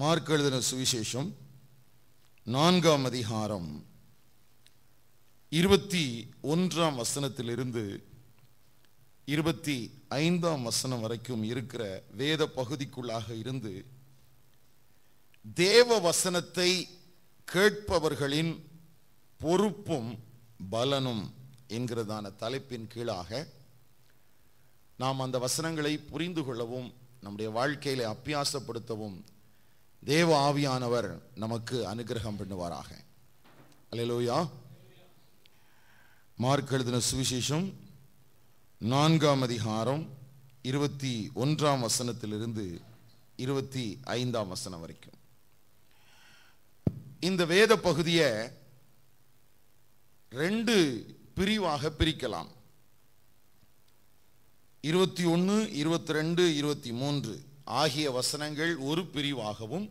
mark எழுதின சுவிசேஷம் நான்காம் அதிகாரம் இருபத்தி ஒன்றாம் வசனத்திலிருந்து இருபத்தி ஐந்தாம் வசனம் வரைக்கும் இருக்கிற வேத பகுதிக்குள்ளாக இருந்து தேவ வசனத்தை கேட்பவர்களின் பொறுப்பும் பலனும் என்கிறதான தலைப்பின் கீழாக நாம் அந்த வசனங்களை புரிந்து கொள்ளவும் நம்முடைய வாழ்க்கையில அப்பியாசப்படுத்தவும் தேவ ஆவியானவர் நமக்கு அனுகிரகம் பண்ணுவாராக அலையலோயா மார்க் எழுதின சுவிசேஷம் நான்காம் அதிகாரம் இருபத்தி ஒன்றாம் வசனத்திலிருந்து இருபத்தி ஐந்தாம் வசனம் வரைக்கும் இந்த வேத பகுதியை ரெண்டு பிரிவாக பிரிக்கலாம் இருபத்தி ஒன்று இருபத்தி ரெண்டு இருபத்தி மூன்று ஆகிய வசனங்கள் ஒரு பிரிவாகவும்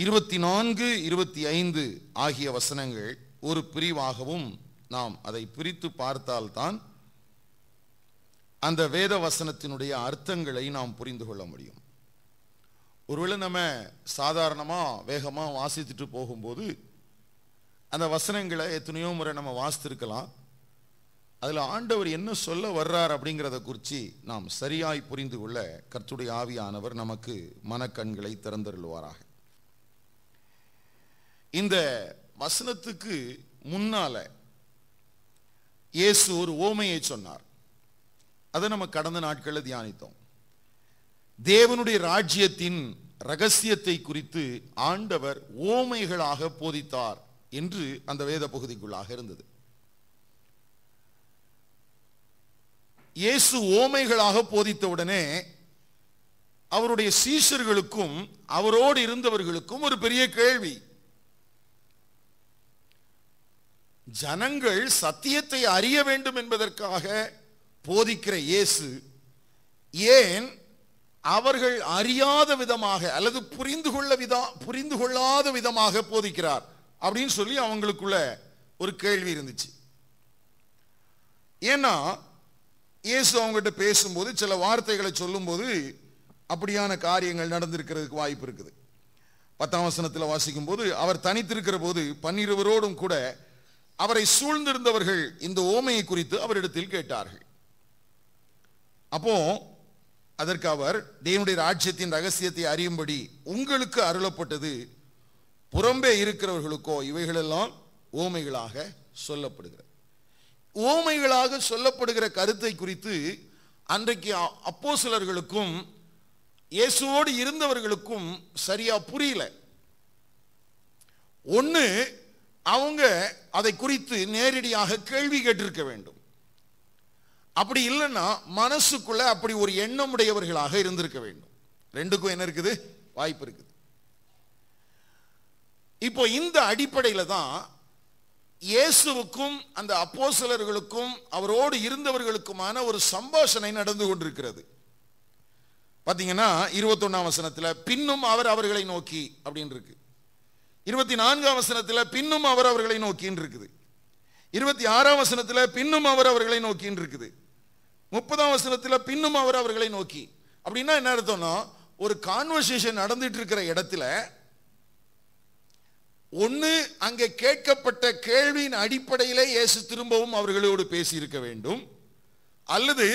இருபத்தி நான்கு இருபத்தி ஐந்து ஆகிய வசனங்கள் ஒரு பிரிவாகவும் நாம் அதை பிரித்து பார்த்தால்தான் அந்த வேத வசனத்தினுடைய அர்த்தங்களை நாம் புரிந்து கொள்ள முடியும் ஒருவேளை நம்ம சாதாரணமாக வேகமாக வாசித்துட்டு போகும்போது அந்த வசனங்களை எத்தனையோ முறை நம்ம வாசித்திருக்கலாம் அதில் ஆண்டவர் என்ன சொல்ல வர்றார் அப்படிங்கிறத குறித்து நாம் சரியாய் புரிந்து கொள்ள கர்த்துடைய ஆவியானவர் நமக்கு மனக்கண்களை திறந்தருள்வாராக இந்த வசனத்துக்கு முன்னால இயேசு ஒரு ஓமையை சொன்னார் அதை நம்ம கடந்த நாட்களில் தியானித்தோம் தேவனுடைய ராஜ்யத்தின் ரகசியத்தை குறித்து ஆண்டவர் ஓமைகளாக போதித்தார் என்று அந்த வேத பகுதிக்குள்ளாக இருந்தது இயேசு ஓமைகளாக போதித்தவுடனே அவருடைய சீஷர்களுக்கும் அவரோடு இருந்தவர்களுக்கும் ஒரு பெரிய கேள்வி ஜனங்கள் சத்தியத்தை அறிய வேண்டும் என்பதற்காக போதிக்கிற இயேசு ஏன் அவர்கள் அறியாத விதமாக அல்லது புரிந்து கொள்ள விதா புரிந்து கொள்ளாத விதமாக போதிக்கிறார் அப்படின்னு சொல்லி அவங்களுக்குள்ள ஒரு கேள்வி இருந்துச்சு ஏன்னா இயேசு அவங்ககிட்ட பேசும்போது சில வார்த்தைகளை சொல்லும்போது அப்படியான காரியங்கள் நடந்திருக்கிறதுக்கு வாய்ப்பு இருக்குது பத்தாம் வசனத்தில் வாசிக்கும் போது அவர் தனித்திருக்கிற போது பன்னிருவரோடும் கூட அவரை சூழ்ந்திருந்தவர்கள் இந்த ஓமையை குறித்து அவரிடத்தில் கேட்டார்கள் அப்போ அதற்கு அவர் தேவனுடைய ராஜ்யத்தின் ரகசியத்தை அறியும்படி உங்களுக்கு அருளப்பட்டது புறம்பே இருக்கிறவர்களுக்கோ இவைகளெல்லாம் ஓமைகளாக சொல்லப்படுகிற ஓமைகளாக சொல்லப்படுகிற கருத்தை குறித்து அன்றைக்கு அப்போ சிலர்களுக்கும் இயேசுவோடு இருந்தவர்களுக்கும் சரியா புரியல ஒன்று அவங்க அதை குறித்து நேரடியாக கேள்வி கேட்டிருக்க வேண்டும் அப்படி இல்லைன்னா மனசுக்குள்ள அப்படி ஒரு எண்ணம் உடையவர்களாக இருந்திருக்க வேண்டும் ரெண்டுக்கும் என்ன இருக்குது வாய்ப்பு இருக்குது இப்போ இந்த அடிப்படையில் தான் இயேசுவுக்கும் அந்த அப்போசலர்களுக்கும் அவரோடு இருந்தவர்களுக்குமான ஒரு சம்பாஷனை நடந்து கொண்டிருக்கிறது பார்த்தீங்கன்னா இருபத்தொன்னாம் வசனத்தில் பின்னும் அவர் அவர்களை நோக்கி அப்படின்னு இருக்கு இருபத்தி நான்காம் வசனத்தில் பின்னும் அவர் அவர்களை நோக்கின்னு இருக்குது இருபத்தி ஆறாம் வசனத்தில் பின்னும் அவர் அவர்களை நோக்கின்னு இருக்குது முப்பதாம் வசனத்தில் பின்னும் அவர் அவர்களை நோக்கி அப்படின்னா என்ன அர்த்தம்னா ஒரு கான்வர்சேஷன் நடந்துட்டு இருக்கிற இடத்துல ஒன்று அங்கே கேட்கப்பட்ட கேள்வியின் அடிப்படையிலே இயேசு திரும்பவும் அவர்களோடு பேசியிருக்க வேண்டும் அல்லது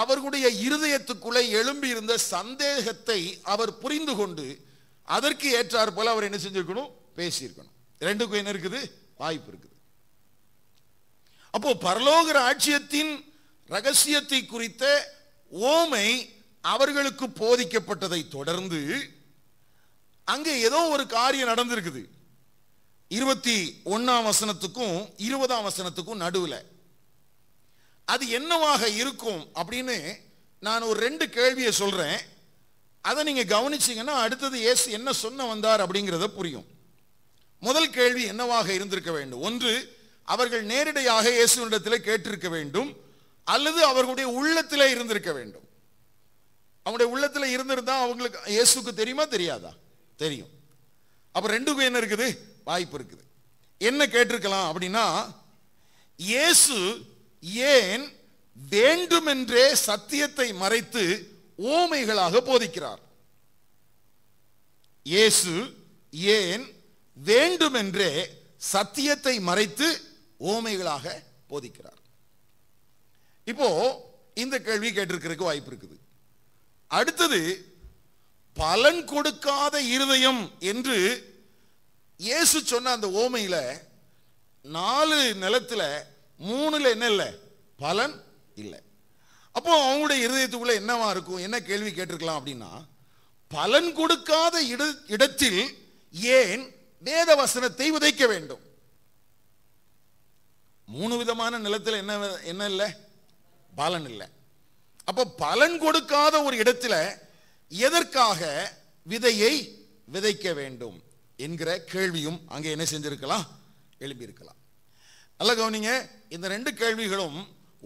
அவர்களுடைய இருதயத்துக்குள்ளே எழும்பியிருந்த சந்தேகத்தை அவர் புரிந்து கொண்டு அதற்கு ஏற்றார் போல அவர் என்ன செஞ்சிருக்கணும் பேசியிருக்கணும் ரெண்டுக்கும் என்ன இருக்குது வாய்ப்பு இருக்குது அப்போ பரலோக ராஜ்யத்தின் ரகசியத்தை குறித்த ஓமை அவர்களுக்கு போதிக்கப்பட்டதை தொடர்ந்து அங்கே ஏதோ ஒரு காரியம் நடந்திருக்குது இருபத்தி ஒன்னாம் வசனத்துக்கும் இருபதாம் வசனத்துக்கும் நடுவில் அது என்னவாக இருக்கும் அப்படின்னு நான் ஒரு ரெண்டு கேள்வியை சொல்றேன் அதை நீங்கள் கவனிச்சிங்கன்னா அடுத்தது இயேசு என்ன சொன்ன வந்தார் அப்படிங்கிறத புரியும் முதல் கேள்வி என்னவாக இருந்திருக்க வேண்டும் ஒன்று அவர்கள் நேரடியாக இயேசுவனிடத்தில் கேட்டிருக்க வேண்டும் அல்லது அவர்களுடைய உள்ளத்தில் இருந்திருக்க வேண்டும் அவனுடைய உள்ளத்தில் இருந்திருந்தா அவங்களுக்கு இயேசுக்கு தெரியுமா தெரியாதா தெரியும் அப்போ ரெண்டுக்கும் என்ன இருக்குது வாய்ப்பு இருக்குது என்ன கேட்டிருக்கலாம் அப்படின்னா இயேசு ஏன் வேண்டுமென்றே சத்தியத்தை மறைத்து ஓமைகளாக போதிக்கிறார் இயேசு ஏன் வேண்டுமென்றே சத்தியத்தை மறைத்து ஓமைகளாக போதிக்கிறார் இப்போ இந்த கேள்வி கேட்டிருக்கிறதுக்கு வாய்ப்பு இருக்குது அடுத்தது பலன் கொடுக்காத இருதயம் என்று இயேசு சொன்ன அந்த ஓமையில நாலு நிலத்தில் மூணுல என்ன இல்லை பலன் இல்லை அப்போ அவங்களுடைய இருதயத்துக்குள்ள என்னவா இருக்கும் என்ன கேள்வி கேட்டிருக்கலாம் அப்படின்னா பலன் கொடுக்காத இட இடத்தில் ஏன் வேத வசனத்தை உதைக்க வேண்டும் மூணு விதமான நிலத்தில் என்ன என்ன இல்லை பலன் இல்லை அப்போ பலன் கொடுக்காத ஒரு இடத்துல எதற்காக விதையை விதைக்க வேண்டும் என்கிற கேள்வியும் அங்கே என்ன செஞ்சிருக்கலாம் எழுப்பியிருக்கலாம் நல்ல கவனிங்க இந்த ரெண்டு கேள்விகளும்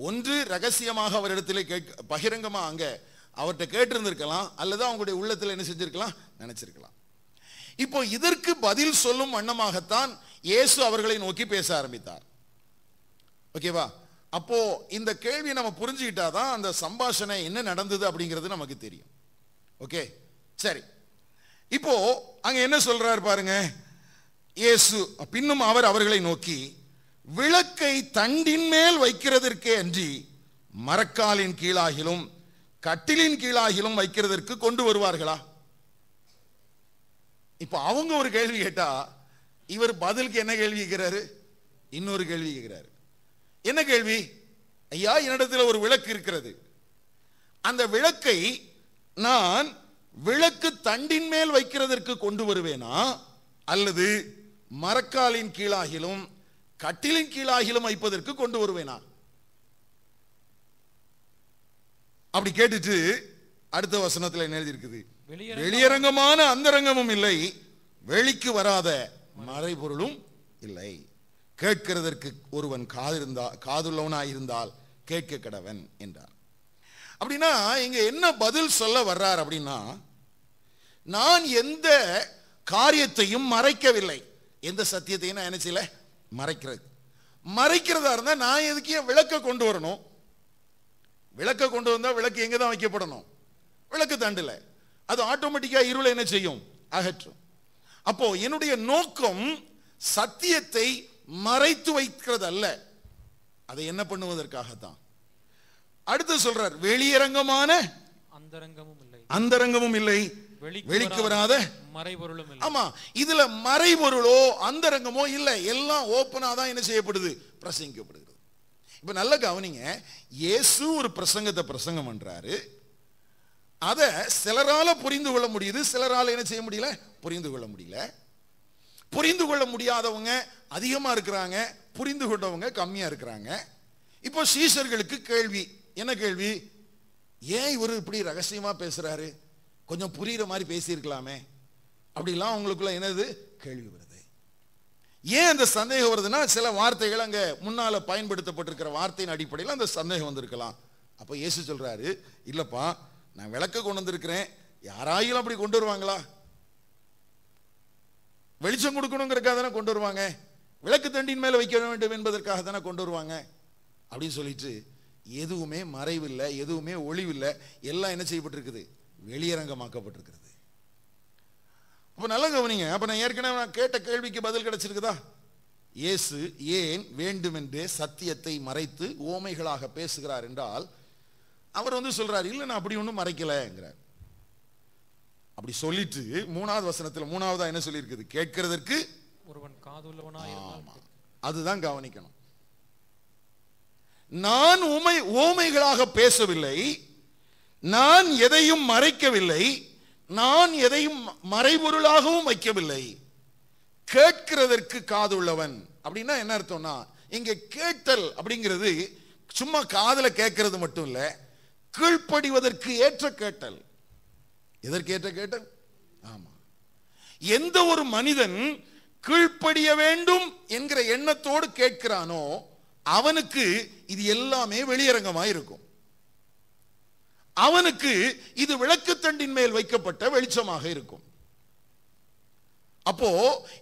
ஒன்று ரகசியமாக அவரிடத்தில் கேட்க பகிரங்கமாக அங்கே அவர்கிட்ட கேட்டிருந்திருக்கலாம் அல்லது அவங்களுடைய உள்ளத்தில் என்ன செஞ்சிருக்கலாம் நினச்சிருக்கலாம் இப்போ இதற்கு பதில் சொல்லும் வண்ணமாகத்தான் இயேசு அவர்களை நோக்கி பேச ஆரம்பித்தார் ஓகேவா அப்போ இந்த கேள்வியை நம்ம புரிஞ்சுக்கிட்டா தான் அந்த சம்பாஷணை என்ன நடந்தது அப்படிங்கிறது நமக்கு தெரியும் ஓகே சரி இப்போ அங்க என்ன சொல்றாரு பாருங்க இயேசு பின்னும் அவர் அவர்களை நோக்கி விளக்கை தண்டின் மேல் வைக்கிறதற்கே அன்றி மரக்காலின் கீழாகிலும் கட்டிலின் கீழாகிலும் வைக்கிறதற்கு கொண்டு வருவார்களா இப்போ அவங்க ஒரு கேள்வி கேட்டா இவர் பதிலுக்கு என்ன கேள்வி கேட்கிறாரு இன்னொரு கேள்வி கேட்கிறாரு என்ன கேள்வி ஐயா என்னிடத்தில் ஒரு விளக்கு இருக்கிறது அந்த விளக்கை நான் விளக்கு தண்டின் மேல் வைக்கிறதற்கு கொண்டு வருவேனா அல்லது மரக்காலின் கீழாகிலும் கட்டிலின் கீழாகிலும் வைப்பதற்கு கொண்டு வருவேனா அப்படி கேட்டுட்டு அடுத்த வசனத்தில் என்ன இருக்குது வெளியரங்கமான அந்தரங்கமும் இல்லை வெளிக்கு வராத மறைபொருளும் இல்லை கேட்கிறதற்கு ஒருவன் காதிருந்தா காதுள்ளவனா இருந்தால் கேட்க கடவன் என்றார் அப்படின்னா இங்க என்ன பதில் சொல்ல வர்றார் அப்படின்னா நான் எந்த காரியத்தையும் மறைக்கவில்லை எந்த சத்தியத்தையும் நான் என்ன செய்யல மறைக்கிறது மறைக்கிறதா இருந்தால் நான் எதுக்கு ஏன் விளக்க கொண்டு வரணும் விளக்க கொண்டு வந்தால் விளக்கு எங்கே தான் வைக்கப்படணும் விளக்கு தண்டில் அது ஆட்டோமேட்டிக்காக இருளை என்ன செய்யும் அகற்றும் அப்போ என்னுடைய நோக்கம் சத்தியத்தை மறைத்து வைக்கிறது அல்ல அதை என்ன பண்ணுவதற்காகத்தான் அடுத்து சொல்றார் வெளியரங்கமான அந்தரங்கமும் இல்லை அந்தரங்கமும் இல்லை வெளிக்கு வராத மறைபொருளும் ஆமா இதுல மறைபொருளோ அந்தரங்கமோ இல்ல எல்லாம் ஓப்பனா தான் என்ன செய்யப்படுது பிரசங்கிக்கப்படுகிறது இப்ப நல்ல கவனிங்க இயேசு ஒரு பிரசங்கத்தை பிரசங்கம் பண்றாரு அதை சிலரால புரிந்து கொள்ள முடியுது சிலரால என்ன செய்ய முடியல புரிந்து கொள்ள முடியல புரிந்து கொள்ள முடியாதவங்க அதிகமா இருக்கிறாங்க புரிந்து கொண்டவங்க கம்மியா இருக்கிறாங்க இப்போ சீசர்களுக்கு கேள்வி என்ன கேள்வி ஏன் இவர் இப்படி ரகசியமா பேசுறாரு கொஞ்சம் புரிகிற மாதிரி பேசியிருக்கலாமே அப்படிலாம் அவங்களுக்குள்ள என்னது கேள்வி வருது ஏன் அந்த சந்தேகம் வருதுன்னா சில வார்த்தைகள் அங்கே முன்னால் பயன்படுத்தப்பட்டிருக்கிற வார்த்தையின் அடிப்படையில் அந்த சந்தேகம் வந்திருக்கலாம் அப்போ இயேசு சொல்கிறாரு இல்லைப்பா நான் விளக்க கொண்டு வந்திருக்கிறேன் யாராயிலும் அப்படி கொண்டு வருவாங்களா வெளிச்சம் கொடுக்கணுங்கிறக்காக தானே கொண்டு வருவாங்க விளக்கு தண்டின் மேலே வைக்க வேண்டும் என்பதற்காக தானே கொண்டு வருவாங்க அப்படின்னு சொல்லிட்டு எதுவுமே மறைவில்லை எதுவுமே ஒளிவில்லை எல்லாம் என்ன செய்யப்பட்டிருக்குது வெளியரங்கமாக்கப்பட்டிருக்கிறது அப்போ நல்லா கவனிங்க அப்போ நான் ஏற்கனவே நான் கேட்ட கேள்விக்கு பதில் கிடைச்சிருக்குதா இயேசு ஏன் வேண்டுமென்றே சத்தியத்தை மறைத்து ஓமைகளாக பேசுகிறார் என்றால் அவர் வந்து சொல்றாரு இல்லை நான் அப்படி ஒன்றும் மறைக்கலைங்கிறார் அப்படி சொல்லிட்டு மூணாவது வசனத்தில் மூணாவதா என்ன சொல்லியிருக்குது கேட்கறதற்கு ஒருவன் காதுள்ளவனாய் அதுதான் கவனிக்கணும் நான் உமை ஓமைகளாக பேசவில்லை நான் எதையும் மறைக்கவில்லை நான் எதையும் மறைபொருளாகவும் வைக்கவில்லை கேட்கிறதற்கு காதுள்ளவன் அப்படின்னா என்ன அர்த்தம்னா இங்கே கேட்டல் அப்படிங்கிறது சும்மா காதில் கேட்கறது மட்டும் இல்லை கீழ்ப்படிவதற்கு ஏற்ற கேட்டல் எதற்கு ஏற்ற கேட்டல் ஆமாம் எந்த ஒரு மனிதன் கீழ்ப்படிய வேண்டும் என்கிற எண்ணத்தோடு கேட்கிறானோ அவனுக்கு இது எல்லாமே வெளியரங்கமாக இருக்கும் அவனுக்கு இது விளக்கு தண்டின் மேல் வைக்கப்பட்ட வெளிச்சமாக இருக்கும் அப்போ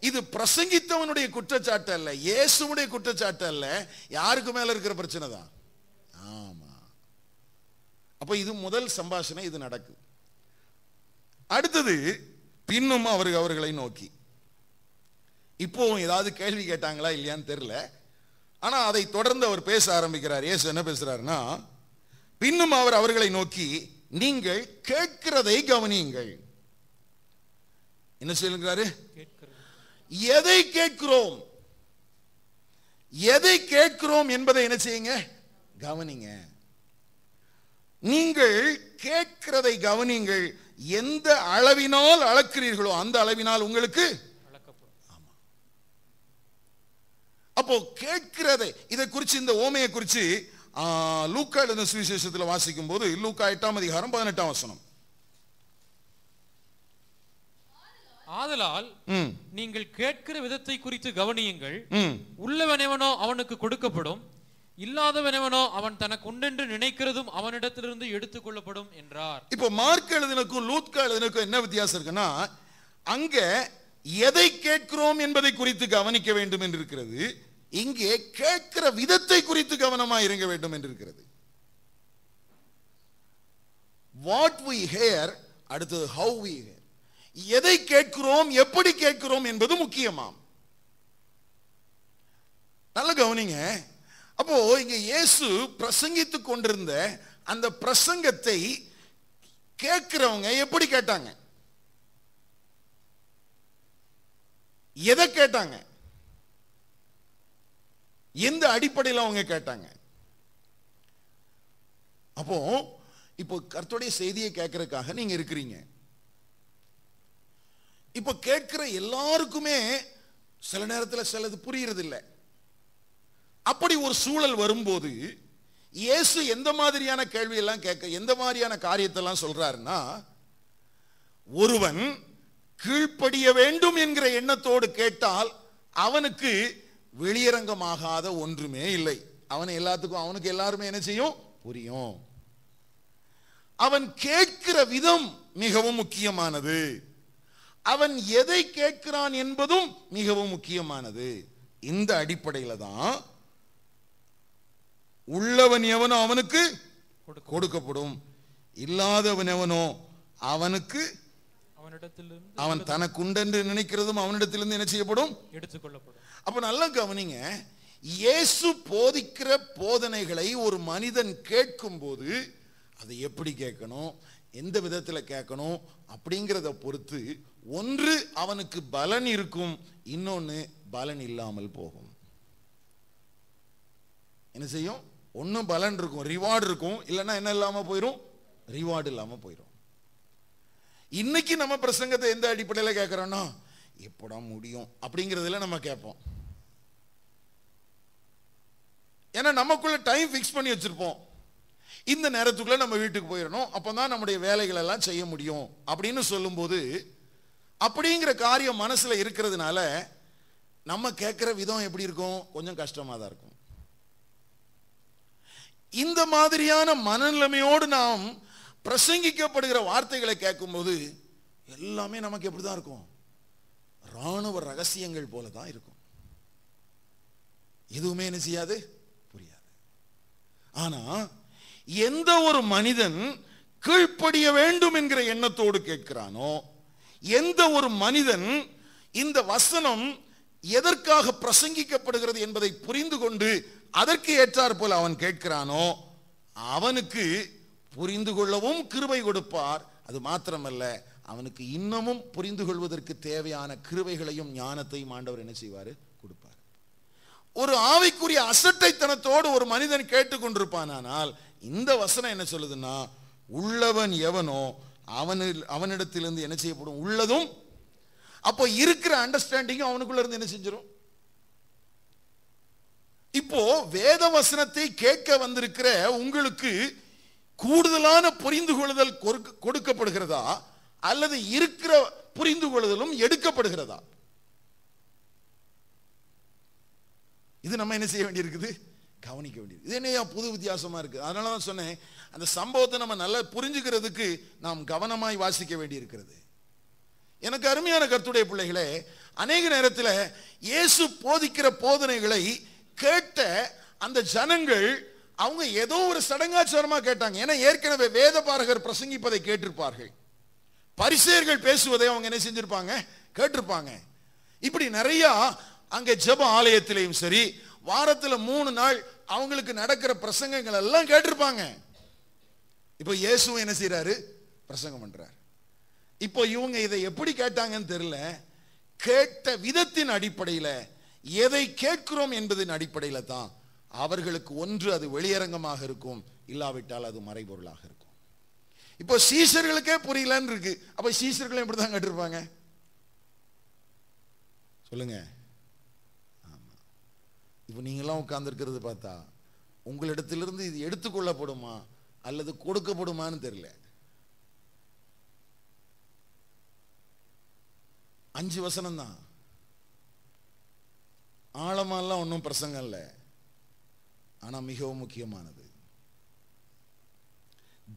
இது பிரசங்கித்தவனுடைய குற்றச்சாட்டு அல்ல இயேசுடைய குற்றச்சாட்டு அல்ல யாருக்கு மேல இருக்கிற பிரச்சனை தான் ஆமா அப்ப இது முதல் சம்பாஷணை இது நடக்கும் அடுத்தது பின்னும் அவர்கள் அவர்களை நோக்கி இப்போ ஏதாவது கேள்வி கேட்டாங்களா இல்லையான்னு தெரியல ஆனா அதை தொடர்ந்து அவர் பேச ஆரம்பிக்கிறார் இயேசு என்ன பேசுறாருன்னா பின்னும் அவர் அவர்களை நோக்கி நீங்கள் கேட்கிறதை கவனியுங்கள் என்ன சொல்லுகிறாரு எதை கேட்கிறோம் எதை கேட்கிறோம் என்பதை என்ன செய்யுங்க கவனிங்க நீங்கள் கேட்கிறதை கவனிங்கள் எந்த அளவினால் அளக்கிறீர்களோ அந்த அளவினால் உங்களுக்கு அப்போ கேட்கிறதை இதை குறித்து இந்த ஓமையை குறித்து லூக்கா எழுதின சுவிசேஷத்தில் வாசிக்கும் போது லூக்கா எட்டாம் அதிகாரம் பதினெட்டாம் வசனம் ஆதலால் நீங்கள் கேட்கிற விதத்தை குறித்து கவனியுங்கள் உள்ளவனவனோ அவனுக்கு கொடுக்கப்படும் இல்லாதவனவனோ அவன் தனக்கு உண்டென்று நினைக்கிறதும் அவனிடத்திலிருந்து எடுத்துக் கொள்ளப்படும் என்றார் இப்போ மார்க் எழுதினுக்கும் லூத்கா எழுதினுக்கும் என்ன வித்தியாசம் இருக்குன்னா அங்க எதை கேட்கிறோம் என்பதை குறித்து கவனிக்க வேண்டும் என்று இருக்கிறது இங்கே கேட்கிற விதத்தை குறித்து கவனமாக இறங்க வேண்டும் என்று இருக்கிறது வாட் வி ஹேர் அடுத்தது ஹவு வி ஹேர் எதை கேட்கிறோம் எப்படி கேட்கிறோம் என்பது முக்கியமாம் நல்ல கவனிங்க அப்போ இங்க இயேசு பிரசங்கித்து கொண்டிருந்த அந்த பிரசங்கத்தை கேட்கிறவங்க எப்படி கேட்டாங்க எதை கேட்டாங்க எந்த அடிப்படையில் அவங்க கேட்டாங்க அப்போ இப்போ கர்த்தருடைய செய்தியை கேட்கறதுக்காக நீங்க இருக்கிறீங்க இப்போ கேட்கிற எல்லாருக்குமே சில நேரத்தில் சிலது புரியறது இல்லை அப்படி ஒரு சூழல் வரும்போது இயேசு எந்த மாதிரியான கேள்வியெல்லாம் கேட்க எந்த மாதிரியான காரியத்தெல்லாம் சொல்றாருன்னா ஒருவன் கீழ்ப்படிய வேண்டும் என்கிற எண்ணத்தோடு கேட்டால் அவனுக்கு வெளியரங்கமாகாத ஒன்றுமே இல்லை அவன் எல்லாத்துக்கும் அவனுக்கு எல்லாருமே என்ன செய்யும் புரியும் அவன் கேட்கிற விதம் மிகவும் முக்கியமானது அவன் எதை கேட்கிறான் என்பதும் மிகவும் முக்கியமானது இந்த அடிப்படையில் தான் உள்ளவன் எவனோ அவனுக்கு கொடுக்கப்படும் இல்லாதவன் எவனோ அவனுக்கு அவன் தனக்குண்டென்று நினைக்கிறதும் அவனிடத்திலிருந்து என்ன செய்யப்படும் எடுத்துக்கொள்ளப்படும் அப்போ நல்லா கவனிங்க இயேசு போதிக்கிற போதனைகளை ஒரு மனிதன் கேட்கும்போது அதை எப்படி கேட்கணும் எந்த விதத்தில் கேட்கணும் அப்படிங்கிறத பொறுத்து ஒன்று அவனுக்கு பலன் இருக்கும் இன்னொன்று பலன் இல்லாமல் போகும் என்ன செய்யும் ஒன்றும் பலன் இருக்கும் ரிவார்டு இருக்கும் இல்லைன்னா என்ன இல்லாமல் போயிடும் ரிவார்டு இல்லாமல் போயிடும் இன்னைக்கு நம்ம பிரசங்கத்தை எந்த அடிப்படையில் கேட்குறோன்னா எப்படா முடியும் அப்படிங்கிறதுல நம்ம கேட்போம் ஏன்னா நமக்குள்ள டைம் ஃபிக்ஸ் பண்ணி வச்சுருப்போம் இந்த நேரத்துக்குள்ளே நம்ம வீட்டுக்கு போயிடணும் அப்போ தான் நம்முடைய வேலைகள் எல்லாம் செய்ய முடியும் அப்படின்னு சொல்லும்போது அப்படிங்கிற காரியம் மனசில் இருக்கிறதுனால நம்ம கேட்குற விதம் எப்படி இருக்கும் கொஞ்சம் கஷ்டமாக தான் இருக்கும் இந்த மாதிரியான மனநிலைமையோடு நாம் பிரசங்கிக்கப்படுகிற வார்த்தைகளை கேட்கும்போது எல்லாமே நமக்கு எப்படி தான் இருக்கும் இராணுவ ரகசியங்கள் போல தான் இருக்கும் எதுவுமே என்ன செய்யாது ஆனா எந்த ஒரு மனிதன் கீழ்ப்படிய வேண்டும் என்கிற எண்ணத்தோடு கேட்கிறானோ எந்த ஒரு மனிதன் இந்த வசனம் எதற்காக பிரசங்கிக்கப்படுகிறது என்பதை புரிந்து கொண்டு அதற்கு ஏற்றார் போல் அவன் கேட்கிறானோ அவனுக்கு புரிந்து கொள்ளவும் கிருபை கொடுப்பார் அது மாத்திரமல்ல அவனுக்கு இன்னமும் புரிந்து கொள்வதற்கு தேவையான கிருவைகளையும் ஞானத்தையும் ஆண்டவர் என்ன செய்வார் ஒரு ஆவிக்குரிய அசட்டைத்தனத்தோடு ஒரு மனிதன் கேட்டுக்கொண்டிருப்பானால் இந்த வசனம் என்ன சொல்லுதுன்னா உள்ளவன் எவனோ அவனில் அவனிடத்திலிருந்து என்ன செய்யப்படும் உள்ளதும் அப்போ இருக்கிற அண்டர்ஸ்டாண்டிங்கும் அவனுக்குள்ள இருந்து என்ன செஞ்சிடும் இப்போ வேத வசனத்தை கேட்க வந்திருக்கிற உங்களுக்கு கூடுதலான புரிந்து கொள்ளுதல் கொடுக்கப்படுகிறதா அல்லது இருக்கிற புரிந்து கொள்ளுதலும் எடுக்கப்படுகிறதா இது நம்ம என்ன செய்ய வேண்டியிருக்குது கவனிக்க வேண்டியது இது என்ன புது வித்தியாசமாக இருக்குது அதனால தான் சொன்னேன் அந்த சம்பவத்தை நம்ம நல்லா புரிஞ்சுக்கிறதுக்கு நாம் கவனமாய் வாசிக்க வேண்டியிருக்கிறது எனக்கு அருமையான கருத்துடைய பிள்ளைகளே அநேக நேரத்தில் இயேசு போதிக்கிற போதனைகளை கேட்ட அந்த ஜனங்கள் அவங்க ஏதோ ஒரு சடங்காச்சாரமாக கேட்டாங்க ஏன்னா ஏற்கனவே வேத பாரகர் பிரசங்கிப்பதை கேட்டிருப்பார்கள் பரிசேர்கள் பேசுவதை அவங்க என்ன செஞ்சிருப்பாங்க கேட்டிருப்பாங்க இப்படி நிறையா அங்கே ஜப ஆலயத்திலையும் சரி வாரத்தில் மூணு நாள் அவங்களுக்கு நடக்கிற பிரசங்கங்கள் எல்லாம் கேட்டிருப்பாங்க இப்போ இயேசுவும் என்ன செய்கிறாரு பிரசங்கம் பண்ணுறாரு இப்போ இவங்க இதை எப்படி கேட்டாங்கன்னு தெரியல கேட்ட விதத்தின் அடிப்படையில் எதை கேட்கிறோம் என்பதின் அடிப்படையில் தான் அவர்களுக்கு ஒன்று அது வெளியரங்கமாக இருக்கும் இல்லாவிட்டால் அது மறைபொருளாக இருக்கும் இப்போ சீசர்களுக்கே புரியலன்னு இருக்கு அப்போ சீசர்களும் எப்படி தான் கேட்டிருப்பாங்க சொல்லுங்கள் இப்போ நீங்களாம் உட்காந்துருக்கிறது பார்த்தா உங்களிடத்திலிருந்து இது எடுத்துக்கொள்ளப்படுமா அல்லது கொடுக்கப்படுமான்னு தெரியல அஞ்சு வசனம் தான் ஆழமாலாம் ஒன்றும் பிரசங்கம் இல்லை ஆனால் மிகவும் முக்கியமானது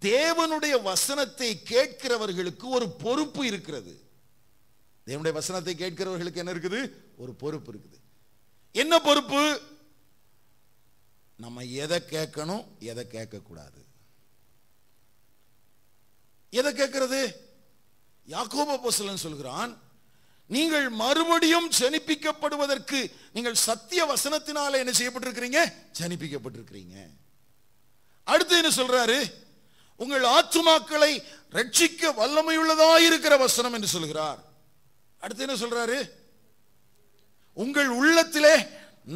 தேவனுடைய வசனத்தை கேட்கிறவர்களுக்கு ஒரு பொறுப்பு இருக்கிறது தேவனுடைய வசனத்தை கேட்கிறவர்களுக்கு என்ன இருக்குது ஒரு பொறுப்பு இருக்குது என்ன பொறுப்பு நம்ம எதை கேட்கணும் எதை கேட்கக்கூடாது எதை கேட்கிறது யாக்கோபோசலன் சொல்கிறான் நீங்கள் மறுபடியும் ஜனிப்பிக்கப்படுவதற்கு நீங்கள் சத்திய வசனத்தினால என்ன செய்யப்பட்டிருக்கிறீங்க ஜனிப்பிக்கப்பட்டிருக்கிறீங்க அடுத்து என்ன சொல்றாரு உங்கள் ஆத்துமாக்களை ரட்சிக்க வல்லமையுள்ளதா இருக்கிற வசனம் என்று சொல்கிறார் அடுத்து என்ன சொல்றாரு உங்கள் உள்ளத்திலே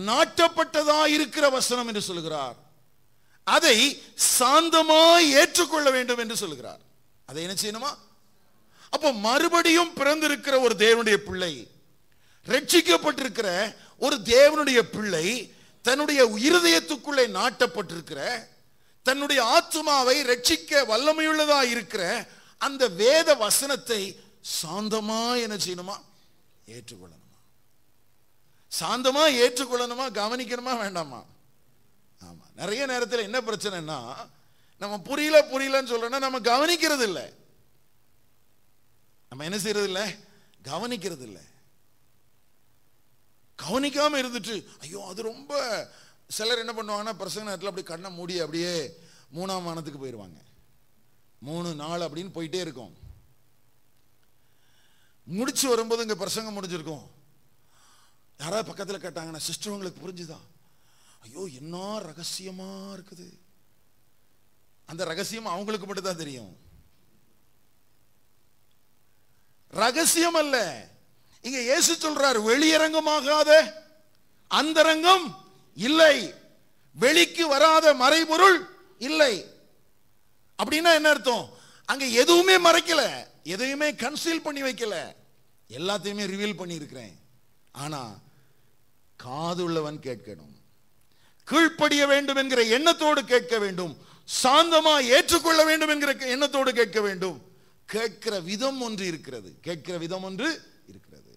நாட்டப்பட்டதா இருக்கிற வசனம் என்று சொல்கிறார் அதை சாந்தமாய் ஏற்றுக்கொள்ள வேண்டும் என்று சொல்கிறார் அதை என்ன செய்யணுமா அப்போ மறுபடியும் பிறந்திருக்கிற ஒரு தேவனுடைய பிள்ளை ரட்சிக்கப்பட்டிருக்கிற ஒரு தேவனுடைய பிள்ளை தன்னுடைய இருதயத்துக்குள்ளே நாட்டப்பட்டிருக்கிற தன்னுடைய ஆத்மாவை ரட்சிக்க வல்லமையுள்ளதா இருக்கிற அந்த வேத வசனத்தை சாந்தமா என்ன செய்யணுமா ஏற்றுக்கொள்ளணும் சாந்தமா ஏற்றுக்கொள்ளணுமா கவனிக்கணுமா வேண்டாமா ஆமா நிறைய நேரத்தில் என்ன பிரச்சனைனா நம்ம புரியல புரியலன்னு சொல்லணும் நம்ம கவனிக்கிறது இல்லை நம்ம என்ன செய்யறது இல்லை கவனிக்கிறது இல்லை கவனிக்காம இருந்துட்டு ஐயோ அது ரொம்ப சிலர் என்ன பண்ணுவாங்கன்னா பிரசங்க நேரத்தில் அப்படி கண்ணை மூடி அப்படியே மூணாம் வானத்துக்கு போயிடுவாங்க மூணு நாள் அப்படின்னு போயிட்டே இருக்கும் முடிச்சு வரும்போது இங்கே பிரசங்கம் முடிஞ்சிருக்கும் யாராவது பக்கத்தில் கேட்டாங்கன்னா சிஸ்டர் உங்களுக்கு புரிஞ்சுதான் ஐயோ என்ன ரகசியமாக இருக்குது அந்த ரகசியம் அவங்களுக்கு மட்டும்தான் தெரியும் ரகசியம் அல்ல இங்க இயேசு சொல்றார் வெளியரங்கமாகாத அந்தரங்கம் இல்லை வெளிக்கு வராத மறைபொருள் இல்லை அப்படின்னா என்ன அர்த்தம் அங்க எதுவுமே மறைக்கல எதையுமே கன்சீல் பண்ணி வைக்கல எல்லாத்தையுமே ரிவீல் பண்ணி இருக்கிறேன் ஆனா காது உள்ளவன் கேட்கணும் கீழ்ப்படிய வேண்டும் என்கிற எண்ணத்தோடு கேட்க வேண்டும் சாந்தமா ஏற்றுக்கொள்ள வேண்டும் என்கிற எண்ணத்தோடு கேட்க வேண்டும் கேட்கிற விதம் ஒன்று இருக்கிறது கேட்கிற விதம் ஒன்று இருக்கிறது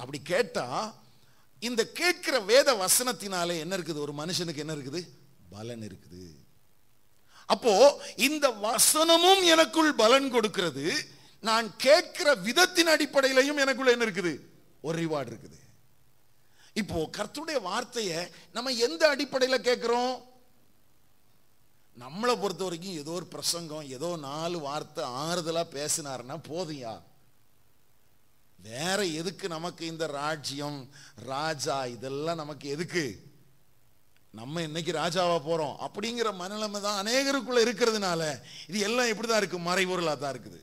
அப்படி கேட்டா இந்த கேட்கிற வேத வசனத்தினாலே என்ன இருக்குது ஒரு மனுஷனுக்கு என்ன இருக்குது பலன் இருக்குது அப்போ இந்த வசனமும் எனக்குள் பலன் கொடுக்கிறது நான் கேட்கிற விதத்தின் அடிப்படையிலையும் எனக்குள்ள என்ன இருக்குது ஒரு ரிவார்டு இருக்குது இப்போ கர்த்தருடைய வார்த்தையை நம்ம எந்த அடிப்படையில் கேட்குறோம் நம்மளை பொறுத்த வரைக்கும் ஏதோ ஒரு பிரசங்கம் ஏதோ நாலு வார்த்தை ஆறுதலாக பேசினாருன்னா போதியா வேற எதுக்கு நமக்கு இந்த ராஜ்யம் ராஜா இதெல்லாம் நமக்கு எதுக்கு நம்ம இன்னைக்கு ராஜாவா போறோம் அப்படிங்கிற மனநிலைமை தான் அநேகருக்குள்ள இருக்கிறதுனால இது எல்லாம் இப்படிதான் இருக்கு மறைபொருளா தான் இருக்குது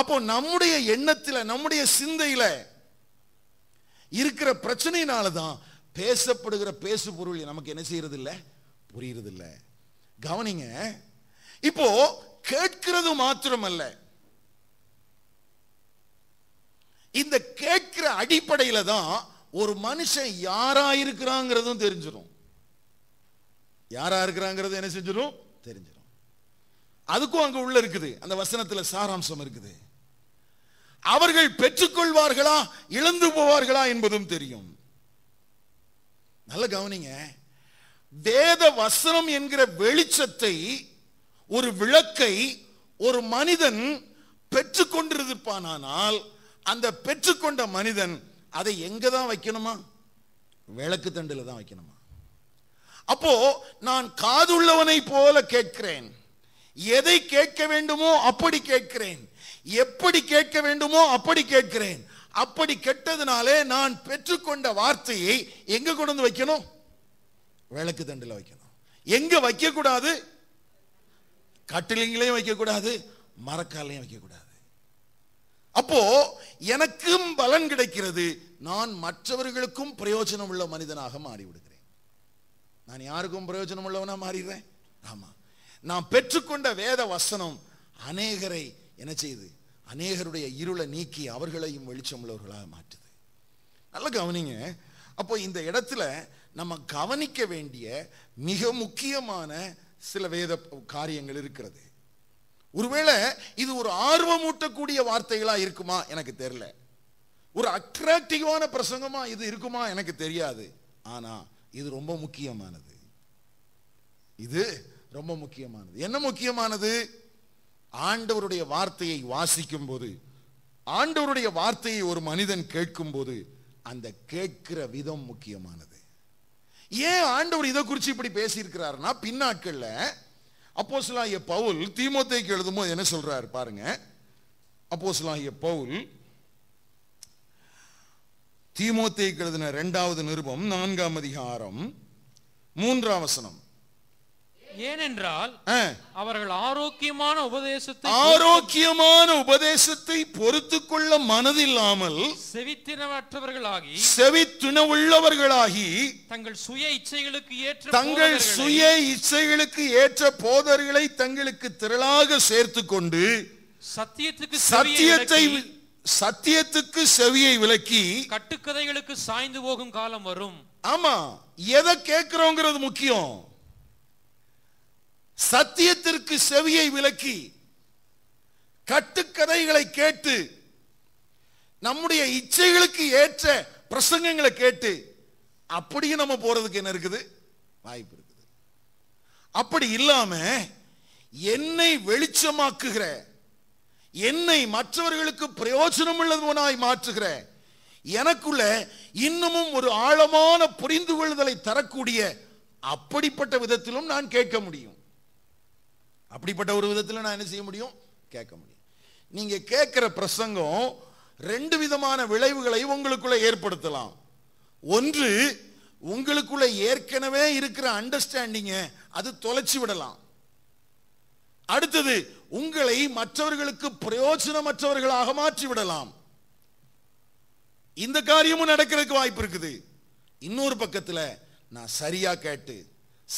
அப்போ நம்முடைய எண்ணத்துல நம்முடைய சிந்தையில இருக்கிற பிரச்சனையினால தான் பேசப்படுகிற பேசு பொருள் நமக்கு என்ன செய்யறது இல்லை புரியுறது இல்லை கவனிங்க இப்போ கேட்கிறது அல்ல இந்த கேட்கிற அடிப்படையில் தான் ஒரு மனுஷன் யாரா இருக்கிறாங்கிறதும் தெரிஞ்சிடும் யாரா இருக்கிறாங்கிறது என்ன செஞ்சிடும் தெரிஞ்சிடும் அதுக்கும் அங்க உள்ள இருக்குது அந்த வசனத்துல சாராம்சம் இருக்குது அவர்கள் பெற்றுக்கொள்வார்களா இழந்து போவார்களா என்பதும் தெரியும் நல்ல கவனிங்க வேத வசனம் என்கிற வெளிச்சத்தை ஒரு விளக்கை ஒரு மனிதன் பெற்றுக்கொண்டிருப்பானால் அந்த பெற்றுக்கொண்ட மனிதன் அதை எங்க தான் வைக்கணுமா விளக்கு தண்டில் தான் வைக்கணுமா அப்போ நான் காதுள்ளவனை போல கேட்கிறேன் எதை கேட்க வேண்டுமோ அப்படி கேட்கிறேன் எப்படி கேட்க வேண்டுமோ அப்படி கேட்கிறேன் அப்படி கெட்டதுனாலே நான் பெற்றுக்கொண்ட வார்த்தையை எங்க கொண்டு வந்து வைக்கணும் விளக்கு தண்டில் வைக்கணும் எங்க வைக்கக்கூடாது கட்டிலிங்களையும் வைக்கக்கூடாது மரக்காலையும் வைக்கக்கூடாது அப்போ எனக்கும் பலன் கிடைக்கிறது நான் மற்றவர்களுக்கும் பிரயோஜனம் உள்ள மனிதனாக மாறிவிடுகிறேன் நான் யாருக்கும் பிரயோஜனம் உள்ளவனா மாறிடுறேன் ஆமா நான் பெற்றுக்கொண்ட வேத வசனம் அநேகரை என்ன செய்யுது அநேகருடைய இருளை நீக்கி அவர்களையும் வெளிச்சம் உள்ளவர்களாக மாற்றுது நல்லா கவனிங்க அப்போ இந்த இடத்துல நம்ம கவனிக்க வேண்டிய மிக முக்கியமான சில வேத காரியங்கள் இருக்கிறது ஒருவேளை இது ஒரு ஆர்வமூட்டக்கூடிய வார்த்தைகளா இருக்குமா எனக்கு தெரியல ஒரு அட்ராக்டிவான பிரசங்கமா இது இருக்குமா எனக்கு தெரியாது ஆனா இது ரொம்ப முக்கியமானது இது ரொம்ப முக்கியமானது என்ன முக்கியமானது ஆண்டவருடைய வார்த்தையை வாசிக்கும் போது ஆண்டவருடைய வார்த்தையை ஒரு மனிதன் கேட்கும் போது அந்த கேட்கிற விதம் முக்கியமானது ஏன் ஆண்டவர் இதை குறித்து இப்படி பேசியிருக்கிறாருன்னா அப்போ சிலாகிய பவுல் தீமோத்தைக்கு எழுதும்போது என்ன சொல்றாரு பாருங்க சிலாகிய பவுல் திமுத்தைக்கு எழுதின ரெண்டாவது நிருபம் நான்காம் அதிகாரம் மூன்றாம் வசனம் ஏனென்றால் அவர்கள் ஆரோக்கியமான உபதேசத்தை ஆரோக்கியமான உபதேசத்தை பொறுத்து கொள்ள மனதில்லாமல் செவித்தினவற்றவர்களாகி செவித்துண உள்ளவர்களாகி தங்கள் சுய இச்சைகளுக்கு ஏற்ற தங்கள் சுய இச்சைகளுக்கு ஏற்ற போதர்களை தங்களுக்கு திரளாக சேர்த்து கொண்டு சத்தியத்துக்கு சத்தியத்தை சத்தியத்துக்கு செவியை விளக்கி கட்டுக்கதைகளுக்கு சாய்ந்து போகும் காலம் வரும் ஆமா எதை கேட்கிறோங்கிறது முக்கியம் சத்தியத்திற்கு செவியை விலக்கி கட்டுக்கதைகளை கேட்டு நம்முடைய இச்சைகளுக்கு ஏற்ற பிரசங்கங்களை கேட்டு அப்படியும் நம்ம போறதுக்கு என்ன இருக்குது வாய்ப்பு இருக்குது அப்படி இல்லாம என்னை வெளிச்சமாக்குகிற என்னை மற்றவர்களுக்கு பிரயோஜனம் உள்ளதுவனாய் மாற்றுகிற எனக்குள்ள இன்னமும் ஒரு ஆழமான புரிந்து கொள்ளுதலை தரக்கூடிய அப்படிப்பட்ட விதத்திலும் நான் கேட்க முடியும் அப்படிப்பட்ட ஒரு விதத்தில் நான் என்ன செய்ய முடியும் கேட்க முடியும் நீங்க கேட்கிற பிரசங்கம் ரெண்டு விதமான விளைவுகளை உங்களுக்குள்ள ஏற்படுத்தலாம் ஒன்று உங்களுக்குள்ள ஏற்கனவே இருக்கிற அண்டர்ஸ்டாண்டிங்கை அது தொலைச்சி விடலாம் அடுத்தது உங்களை மற்றவர்களுக்கு பிரயோஜனமற்றவர்களாக மாற்றி விடலாம் இந்த காரியமும் நடக்கிறதுக்கு வாய்ப்பு இருக்குது இன்னொரு பக்கத்தில் நான் சரியா கேட்டு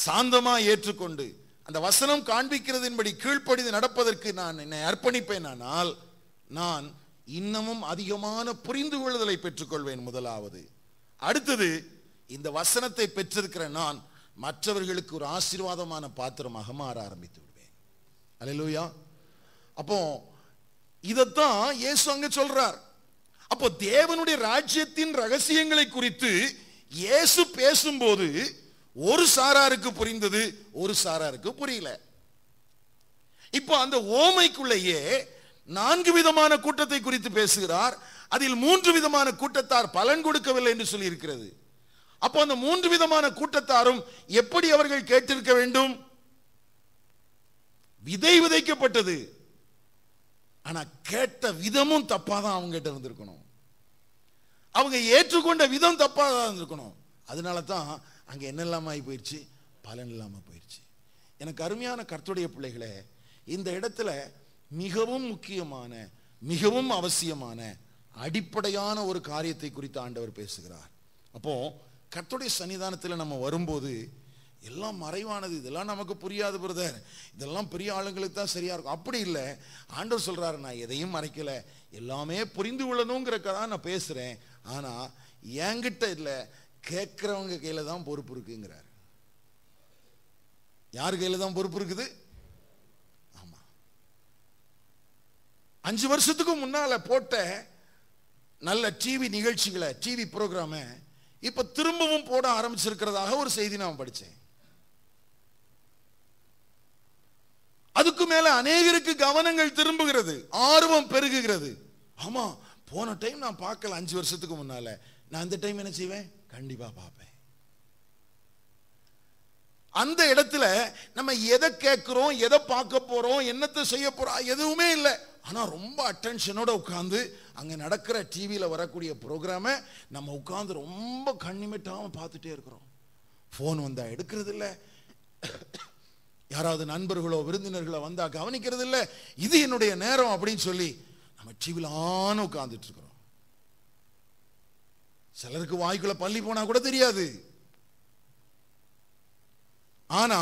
சாந்தமா ஏற்றுக்கொண்டு அந்த வசனம் காண்பிக்கிறதின்படி கீழ்ப்படிந்து நடப்பதற்கு நான் என்னை அர்ப்பணிப்பேனானால் நான் இன்னமும் அதிகமான புரிந்து கொள்ளுதலை பெற்றுக்கொள்வேன் முதலாவது அடுத்தது இந்த வசனத்தை பெற்றிருக்கிற நான் மற்றவர்களுக்கு ஒரு ஆசீர்வாதமான பாத்திரமாக மாற ஆரம்பித்து விடுவேன் அலையிலூயா அப்போ இதைத்தான் இயேசு அங்க சொல்றார் அப்போ தேவனுடைய ராஜ்யத்தின் ரகசியங்களை குறித்து இயேசு பேசும்போது ஒரு சாராருக்கு புரிந்தது ஒரு சாராருக்கு புரியல இப்போ அந்த ஓமைக்குள்ளேயே நான்கு விதமான கூட்டத்தை குறித்து பேசுகிறார் அதில் மூன்று விதமான கூட்டத்தார் பலன் கொடுக்கவில்லை என்று சொல்லி இருக்கிறது அப்போ அந்த மூன்று விதமான கூட்டத்தாரும் எப்படி அவர்கள் கேட்டிருக்க வேண்டும் விதை விதைக்கப்பட்டது ஆனா கேட்ட விதமும் தப்பா தான் அவங்க கிட்ட இருந்திருக்கணும் அவங்க ஏற்றுக்கொண்ட விதம் தப்பா தான் இருந்திருக்கணும் அதனால தான் அங்கே என்ன இல்லாமல் ஆகி போயிடுச்சு பலன் இல்லாமல் போயிடுச்சு எனக்கு அருமையான கர்த்துடைய பிள்ளைகளே இந்த இடத்துல மிகவும் முக்கியமான மிகவும் அவசியமான அடிப்படையான ஒரு காரியத்தை குறித்து ஆண்டவர் பேசுகிறார் அப்போ கர்த்துடைய சன்னிதானத்தில் நம்ம வரும்போது எல்லாம் மறைவானது இதெல்லாம் நமக்கு புரியாது பிரதர் இதெல்லாம் பெரிய ஆளுங்களுக்கு தான் சரியாக இருக்கும் அப்படி இல்லை ஆண்டவர் சொல்கிறாரு நான் எதையும் மறைக்கலை எல்லாமே புரிந்து கொள்ளணுங்கிறக்க தான் நான் பேசுகிறேன் ஆனால் என்கிட்ட இல்லை கேட்குறவங்க கையில் தான் பொறுப்பு இருக்குங்கிறார் யார் கையில் தான் பொறுப்பு இருக்குது ஆமாம் அஞ்சு வருஷத்துக்கு முன்னால் போட்ட நல்ல டிவி நிகழ்ச்சிகளை டிவி ப்ரோக்ராமை இப்போ திரும்பவும் போட ஆரம்பிச்சிருக்கிறதாக ஒரு செய்தி நான் படித்தேன் அதுக்கு மேல அநேகருக்கு கவனங்கள் திரும்புகிறது ஆர்வம் பெருகுகிறது ஆமா போன டைம் நான் பார்க்கல அஞ்சு வருஷத்துக்கு முன்னால நான் அந்த டைம் என்ன செய்வேன் கண்டிப்பா பார்ப்பேன் அந்த இடத்துல நம்ம எதை கேட்குறோம் எதை பார்க்க போகிறோம் என்னத்தை செய்ய போறோம் எதுவுமே இல்லை ஆனால் ரொம்ப அட்டென்ஷனோட உட்காந்து அங்கே நடக்கிற டிவியில் வரக்கூடிய ப்ரோக்ராமை நம்ம உட்காந்து ரொம்ப கண்ணிமிட்டாமல் பார்த்துட்டே இருக்கிறோம் ஃபோன் வந்தால் எடுக்கிறது இல்லை யாராவது நண்பர்களோ விருந்தினர்களோ வந்தால் கவனிக்கிறது இல்லை இது என்னுடைய நேரம் அப்படின்னு சொல்லி நம்ம டிவியில் உட்காந்துட்டு இருக்கிறோம் சிலருக்கு வாய்க்குள்ள பள்ளி போனா கூட தெரியாது ஆனா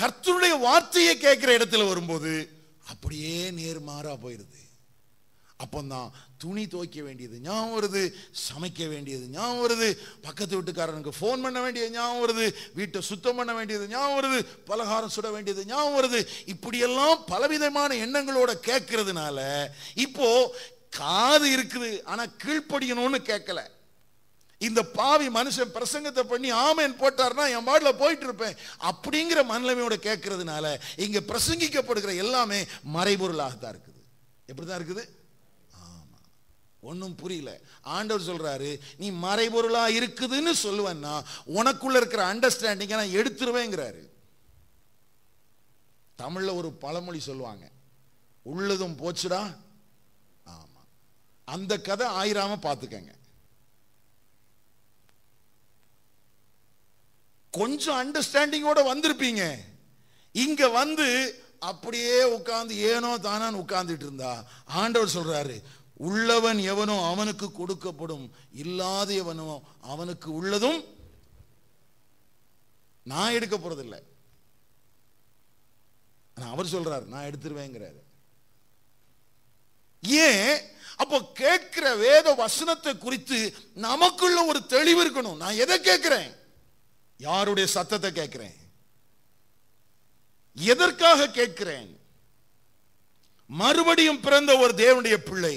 கர்த்தருடைய வார்த்தையை கேட்கிற இடத்துல வரும்போது அப்படியே நேர்மாறா போயிருது அப்பந்தான் துணி துவைக்க வேண்டியது ஞாபகம் வருது சமைக்க வேண்டியது ஞாபகம் வருது பக்கத்து வீட்டுக்காரனுக்கு ஃபோன் பண்ண வேண்டியது ஞாபகம் வருது வீட்டை சுத்தம் பண்ண வேண்டியது ஞாபகம் வருது பலகாரம் சுட வேண்டியது ஞாபகம் வருது இப்படியெல்லாம் பலவிதமான எண்ணங்களோட கேட்கறதுனால இப்போ காது இருக்குது ஆனால் கீழ்ப்படியணும்னு கேட்கல இந்த பாவி மனுஷன் பிரசங்கத்தை பண்ணி ஆமேன் போட்டார்னா என் பாட்டில் போயிட்டு இருப்பேன் அப்படிங்கிற மனநிலைமையோட கேட்கறதுனால இங்கே பிரசங்கிக்கப்படுகிற எல்லாமே மறைபொருளாக தான் இருக்குது எப்படி தான் இருக்குது ஆமாம் ஒன்றும் புரியல ஆண்டவர் சொல்கிறாரு நீ மறைபொருளாக இருக்குதுன்னு சொல்லுவேன்னா உனக்குள்ளே இருக்கிற அண்டர்ஸ்டாண்டிங்கை நான் எடுத்துருவேங்கிறாரு தமிழில் ஒரு பழமொழி சொல்லுவாங்க உள்ளதும் போச்சுடா ஆமாம் அந்த கதை ஆயிராம பார்த்துக்கங்க கொஞ்சம் அண்டர்ஸ்டாண்டிங்கோட வந்திருப்பீங்க இங்க வந்து அப்படியே உட்காந்து ஏனோ தானான்னு உட்கார்ந்துட்டு இருந்தா ஆண்டவர் சொல்றாரு உள்ளவன் எவனோ அவனுக்கு கொடுக்கப்படும் இல்லாத எவனோ அவனுக்கு உள்ளதும் நான் எடுக்க போறதில்லை அவர் சொல்றாரு நான் எடுத்துருவேங்கிறார் ஏன் அப்போ கேட்கிற வேத வசனத்தை குறித்து நமக்குள்ள ஒரு தெளிவு இருக்கணும் நான் எதை கேட்கிறேன் யாருடைய சத்தத்தை கேட்கிறேன் எதற்காக கேட்கிறேன் மறுபடியும் பிறந்த ஒரு தேவனுடைய பிள்ளை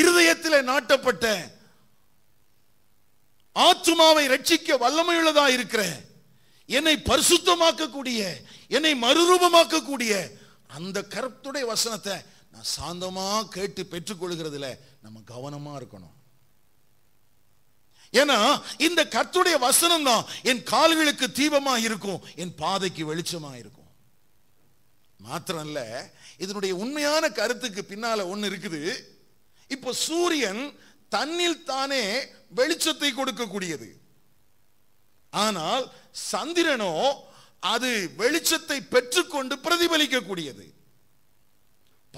இருதயத்தில் நாட்டப்பட்ட ஆத்துமாவை ரட்சிக்க வல்லமையுள்ளதா இருக்கிற என்னை பரிசுத்தமாக்கக்கூடிய என்னை மறுரூபமாக்கக்கூடிய அந்த கருத்துடைய வசனத்தை நான் சாந்தமாக கேட்டு பெற்றுக்கொள்கிறதுல நம்ம கவனமா இருக்கணும் ஏன்னா இந்த கத்துடைய வசனம் தான் என் கால்களுக்கு தீபமா இருக்கும் என் பாதைக்கு வெளிச்சமா இருக்கும் மாத்திரம் இல்ல இதனுடைய உண்மையான கருத்துக்கு பின்னால ஒண்ணு இருக்குது இப்போ சூரியன் தன்னில் தானே வெளிச்சத்தை கொடுக்கக்கூடியது ஆனால் சந்திரனோ அது வெளிச்சத்தை பெற்றுக்கொண்டு பிரதிபலிக்கக்கூடியது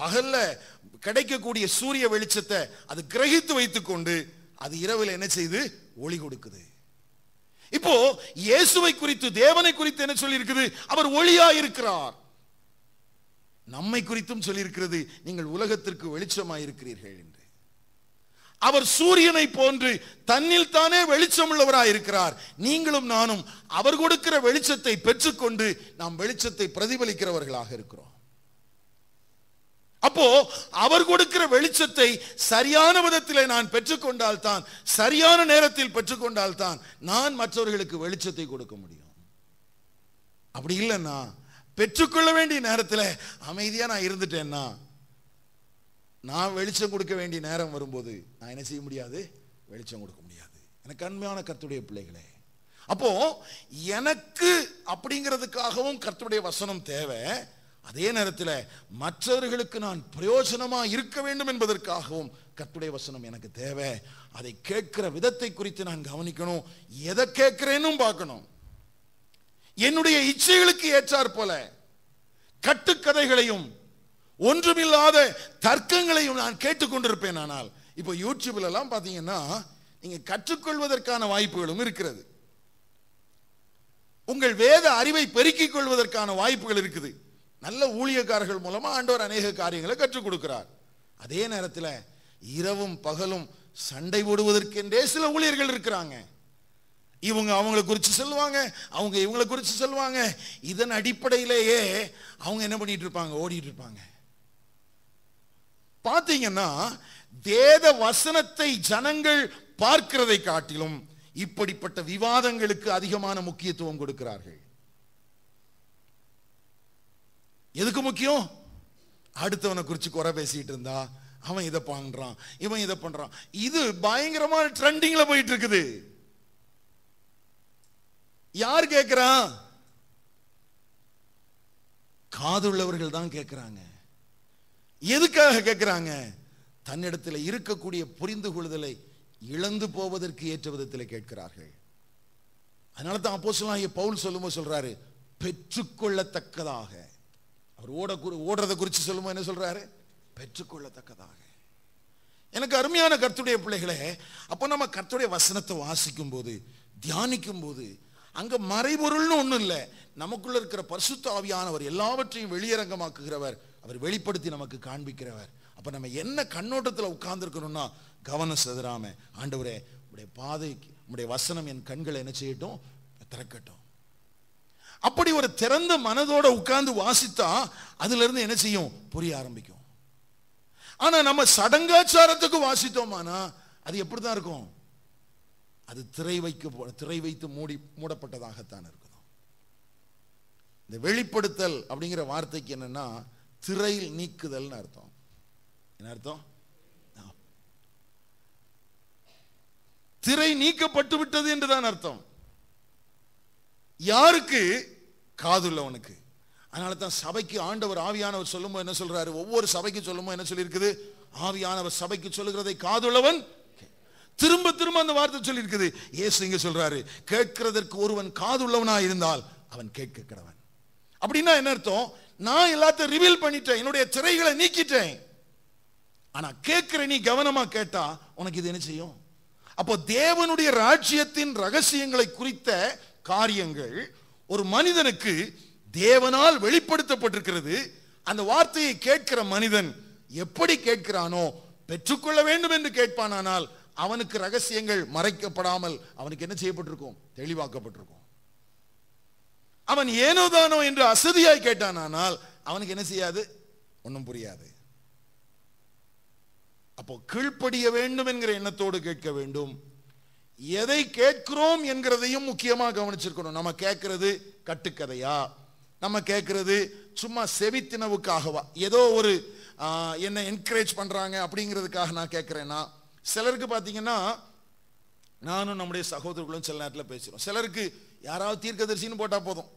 பகல்ல கிடைக்கக்கூடிய சூரிய வெளிச்சத்தை அது கிரகித்து வைத்துக்கொண்டு அது இரவில் என்ன செய்து ஒளி கொடுக்குது இப்போ இயேசுவை குறித்து தேவனை குறித்து என்ன சொல்லி இருக்குது அவர் ஒளியா இருக்கிறார் நம்மை குறித்தும் சொல்லியிருக்கிறது நீங்கள் உலகத்திற்கு வெளிச்சமாக இருக்கிறீர்கள் என்று அவர் சூரியனை போன்று தன்னில் தானே வெளிச்சம் இருக்கிறார் நீங்களும் நானும் அவர் கொடுக்கிற வெளிச்சத்தை பெற்றுக்கொண்டு நாம் வெளிச்சத்தை பிரதிபலிக்கிறவர்களாக இருக்கிறோம் அப்போ அவர் கொடுக்கிற வெளிச்சத்தை சரியான விதத்தில் நான் பெற்றுக்கொண்டால் தான் சரியான நேரத்தில் பெற்றுக்கொண்டால் தான் நான் மற்றவர்களுக்கு வெளிச்சத்தை கொடுக்க முடியும் அப்படி இல்லைன்னா பெற்றுக்கொள்ள வேண்டிய நேரத்தில் அமைதியாக நான் இருந்துட்டேன்னா நான் வெளிச்சம் கொடுக்க வேண்டிய நேரம் வரும்போது நான் என்ன செய்ய முடியாது வெளிச்சம் கொடுக்க முடியாது எனக்கு அண்மையான கத்துடைய பிள்ளைகளே அப்போ எனக்கு அப்படிங்கிறதுக்காகவும் கர்த்துடைய வசனம் தேவை அதே நேரத்தில் மற்றவர்களுக்கு நான் பிரயோஜனமாக இருக்க வேண்டும் என்பதற்காகவும் கத்துடைய வசனம் எனக்கு தேவை அதை கேட்கிற விதத்தை குறித்து நான் கவனிக்கணும் எதை கேட்கிறேன்னு பார்க்கணும் என்னுடைய இச்சைகளுக்கு ஏற்றார் போல கட்டுக்கதைகளையும் ஒன்றுமில்லாத தர்க்கங்களையும் நான் கேட்டுக்கொண்டிருப்பேன் ஆனால் இப்போ யூடியூப்ல எல்லாம் பார்த்தீங்கன்னா நீங்கள் கற்றுக்கொள்வதற்கான வாய்ப்புகளும் இருக்கிறது உங்கள் வேத அறிவை பெருக்கிக் கொள்வதற்கான வாய்ப்புகள் இருக்குது நல்ல ஊழியக்காரர்கள் மூலமாக ஆண்டவர் அநேக காரியங்களை கற்றுக் கொடுக்கிறார் அதே நேரத்தில் இரவும் பகலும் சண்டை போடுவதற்கென்றே சில ஊழியர்கள் இருக்கிறாங்க இவங்க அவங்களை குறித்து சொல்லுவாங்க அவங்க இவங்களை குறித்து சொல்லுவாங்க இதன் அடிப்படையிலேயே அவங்க என்ன பண்ணிட்டு இருப்பாங்க ஓடிட்டு இருப்பாங்க பார்த்தீங்கன்னா வேத வசனத்தை ஜனங்கள் பார்க்கிறதை காட்டிலும் இப்படிப்பட்ட விவாதங்களுக்கு அதிகமான முக்கியத்துவம் கொடுக்கிறார்கள் எதுக்கு முக்கியம் அடுத்தவனை குறித்து குறை பேசிகிட்டு இருந்தா அவன் இதை பண்ணுறான் இவன் இதை பண்ணுறான் இது பயங்கரமான ட்ரெண்டிங்கில் போயிட்டு இருக்குது யார் கேட்குறான் காதுள்ளவர்கள் தான் கேட்குறாங்க எதுக்காக கேட்குறாங்க தன்னிடத்தில் இருக்கக்கூடிய புரிந்து கொள்ளுதலை இழந்து போவதற்கு ஏற்ற விதத்தில் கேட்கிறார்கள் அதனால தான் அப்போ சொல்லாங்க பவுல் சொல்லும்போது சொல்றாரு பெற்றுக்கொள்ளத்தக்கதாக அவர் ஓட ஓடுறதை குறித்து சொல்லுமா என்ன சொல்கிறாரு பெற்றுக்கொள்ளத்தக்கதாக எனக்கு அருமையான கர்த்துடைய பிள்ளைகளே அப்போ நம்ம கர்த்துடைய வசனத்தை வாசிக்கும் போது தியானிக்கும் போது அங்கே மறைபொருள்னு ஒன்றும் இல்லை நமக்குள்ள இருக்கிற பரிசுத்த ஆவியானவர் எல்லாவற்றையும் வெளியரங்கமாக்குகிறவர் அவர் வெளிப்படுத்தி நமக்கு காண்பிக்கிறவர் அப்போ நம்ம என்ன கண்ணோட்டத்தில் உட்கார்ந்துருக்கணும்னா கவனம் செதறாம ஆண்டவரே உடைய பாதைக்கு உடைய வசனம் என் கண்களை என்ன செய்யட்டும் திறக்கட்டும் அப்படி ஒரு திறந்த மனதோட உட்கார்ந்து வாசித்தா அதுல இருந்து என்ன செய்யும் புரிய ஆரம்பிக்கும் ஆனா நம்ம சடங்காச்சாரத்துக்கு வாசித்தோமானா அது எப்படிதான் இருக்கும் அது திரை வைக்க திரை வைத்து மூடி மூடப்பட்டதாகத்தான் இருக்கும் இந்த வெளிப்படுத்தல் அப்படிங்கிற வார்த்தைக்கு என்னன்னா திரையில் நீக்குதல்னு அர்த்தம் என்ன அர்த்தம் திரை நீக்கப்பட்டு விட்டது என்றுதான் அர்த்தம் யாருக்கு காது உள்ளவனுக்கு அதனால தான் சபைக்கு ஆண்டவர் ஆவியானவர் சொல்லும்போது என்ன சொல்றாரு ஒவ்வொரு சபைக்கு சொல்லும்போது என்ன சொல்லியிருக்குது ஆவியானவர் சபைக்கு சொல்லுகிறதை காதுள்ளவன் திரும்ப திரும்ப அந்த வார்த்தை சொல்லியிருக்குது ஏசு இங்க சொல்றாரு கேட்கிறதற்கு ஒருவன் காதுள்ளவனா இருந்தால் அவன் கேட்கிறவன் அப்படின்னா என்ன அர்த்தம் நான் எல்லாத்தையும் ரிவீல் பண்ணிட்டேன் என்னுடைய திரைகளை நீக்கிட்டேன் ஆனா கேட்கிற நீ கவனமா கேட்டா உனக்கு இது என்ன செய்யும் அப்போ தேவனுடைய ராஜ்யத்தின் ரகசியங்களை குறித்த காரியங்கள் ஒரு மனிதனுக்கு தேவனால் வெளிப்படுத்தப்பட்டிருக்கிறது அந்த வார்த்தையை கேட்கிற மனிதன் எப்படி கேட்கிறானோ பெற்றுக்கொள்ள வேண்டும் என்று கேட்பானானால் அவனுக்கு ரகசியங்கள் மறைக்கப்படாமல் அவனுக்கு என்ன செய்யப்பட்டிருக்கும் தெளிவாக்கப்பட்டிருக்கும் அவன் ஏனோதானோ என்று அசதியாய் கேட்டானால் அவனுக்கு என்ன செய்யாது ஒன்றும் புரியாது அப்போ கீழ்ப்படிய வேண்டும் என்கிற எண்ணத்தோடு கேட்க வேண்டும் எதை கேட்கிறோம் என்கிறதையும் முக்கியமாக கவனிச்சிருக்கணும் நம்ம கேட்கறது கட்டுக்கதையா நம்ம கேட்கறது சும்மா செவித்தினவுக்காகவா ஏதோ ஒரு என்ன என்கரேஜ் பண்ணுறாங்க அப்படிங்கிறதுக்காக நான் கேட்குறேன்னா சிலருக்கு பார்த்தீங்கன்னா நானும் நம்முடைய சகோதரர்களும் சில நேரத்தில் பேசுகிறோம் சிலருக்கு யாராவது தீர்க்கதரிசின்னு போட்டால் போதும்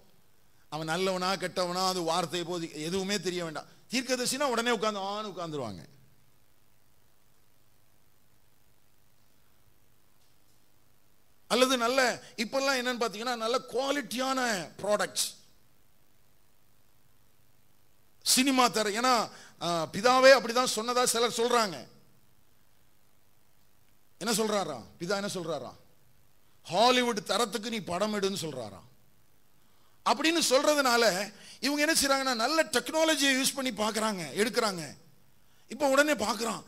அவன் நல்லவனா கெட்டவனா அது வார்த்தை போது எதுவுமே தெரிய வேண்டாம் தீர்க்கதரிசினா உடனே உட்காந்து ஆன்னு உட்காந்துருவாங்க அல்லது நல்ல இப்பெல்லாம் என்னன்னு பார்த்தீங்கன்னா நல்ல குவாலிட்டியான ப்ராடக்ட்ஸ் சினிமா தர ஏன்னா பிதாவே அப்படிதான் சொன்னதா சிலர் சொல்றாங்க என்ன சொல்றாரா பிதா என்ன சொல்றாரா ஹாலிவுட் தரத்துக்கு நீ படம் எடுன்னு சொல்றாரா அப்படின்னு சொல்றதுனால இவங்க என்ன செய்யறாங்கன்னா நல்ல டெக்னாலஜியை யூஸ் பண்ணி பார்க்குறாங்க எடுக்கிறாங்க இப்போ உடனே பார்க்குறான்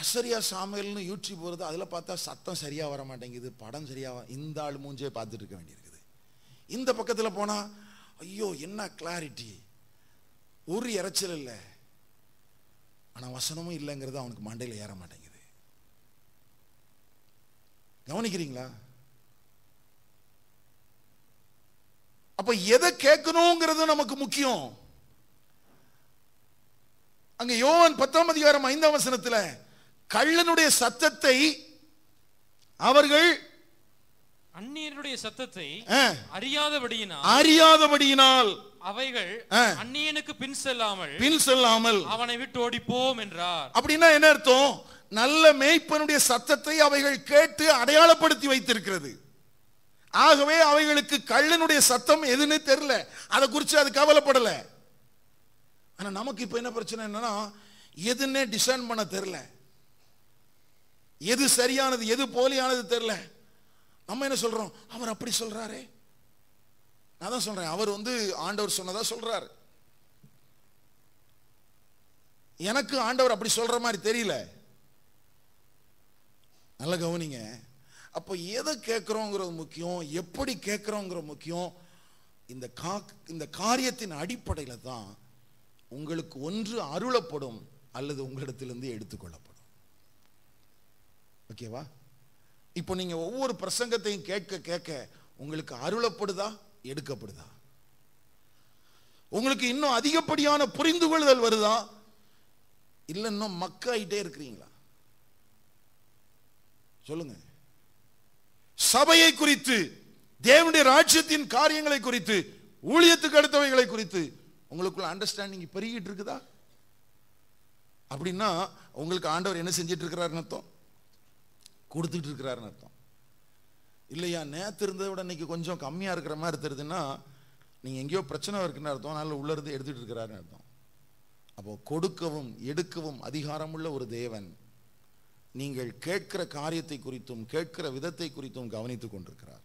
அசரியா சாமியல்னு யூடியூப் போகிறது அதில் பார்த்தா சத்தம் சரியாக வர மாட்டேங்குது படம் சரியாக இந்த ஆள் மூஞ்சே பார்த்துட்டு இருக்க வேண்டியிருக்குது இந்த பக்கத்தில் போனால் ஐயோ என்ன கிளாரிட்டி ஒரு இறைச்சல் இல்லை ஆனால் வசனமும் இல்லைங்கிறது அவனுக்கு மண்டையில் ஏற மாட்டேங்குது கவனிக்கிறீங்களா அப்ப எதை கேட்கணுங்கிறது நமக்கு முக்கியம் அங்க யோவன் பத்தாம் அதிகாரம் ஐந்தாம் வசனத்தில் கள்ளனுடைய சத்தத்தை அவர்கள் அந்நியனுடைய சத்தத்தை அறியாதபடியினால் அறியாதபடியினால் அவைகள் அந்நியனுக்கு பின் செல்லாமல் பின் செல்லாமல் அவனை விட்டு ஓடிப்போம் என்றார் அப்படின்னா என்ன அர்த்தம் நல்ல மேய்ப்பனுடைய சத்தத்தை அவைகள் கேட்டு அடையாளப்படுத்தி வைத்திருக்கிறது ஆகவே அவைகளுக்கு கள்ளனுடைய சத்தம் எதுன்னு தெரியல அதை குறித்து அது கவலைப்படல ஆனால் நமக்கு இப்போ என்ன பிரச்சனை என்னன்னா எதுன்னே டிசைன் பண்ண தெரில எது சரியானது எது போலியானது தெரியல நம்ம என்ன சொல்றோம் அவர் அப்படி சொல்றாரு நான் தான் சொல்றேன் அவர் வந்து ஆண்டவர் சொன்னதா சொல்றாரு எனக்கு ஆண்டவர் அப்படி சொல்ற மாதிரி தெரியல நல்ல கவனிங்க அப்போ எதை கேட்கிறோங்கிறது முக்கியம் எப்படி கேட்கிறோங்கிற முக்கியம் இந்த கா இந்த காரியத்தின் அடிப்படையில் தான் உங்களுக்கு ஒன்று அருளப்படும் அல்லது உங்களிடத்திலிருந்து எடுத்துக்கொள்ளப்படும் ஓகேவா இப்போ நீங்கள் ஒவ்வொரு பிரசங்கத்தையும் கேட்க கேட்க உங்களுக்கு அருளப்படுதா எடுக்கப்படுதா உங்களுக்கு இன்னும் அதிகப்படியான புரிந்து கொள்ளுதல் வருதா இல்லை இன்னும் மக்காயிட்டே இருக்கிறீங்களா சொல்லுங்க சபையை குறித்து தேவனுடைய ராஜ்யத்தின் காரியங்களை குறித்து ஊழியத்துக்கு அடுத்தவைகளை குறித்து உங்களுக்குள்ள அண்டர்ஸ்டாண்டிங் பெருகிட்டு இருக்குதா அப்படின்னா உங்களுக்கு ஆண்டவர் என்ன செஞ்சிட்டு இருக்கிறார் அர்த்தம் கொடுத்துட்டு இருக்கிறாருன்னு அர்த்தம் இல்லையா நேற்று இருந்ததை விட இன்னைக்கு கொஞ்சம் கம்மியாக இருக்கிற மாதிரி தெரியுதுன்னா நீங்கள் எங்கேயோ பிரச்சனை இருக்குன்னு அர்த்தம் அதனால் உள்ளிருந்து எடுத்துகிட்டு இருக்கிறாருன்னு அர்த்தம் அப்போ கொடுக்கவும் எடுக்கவும் அதிகாரமுள்ள ஒரு தேவன் நீங்கள் கேட்கிற காரியத்தை குறித்தும் கேட்கிற விதத்தை குறித்தும் கவனித்து கொண்டிருக்கிறார்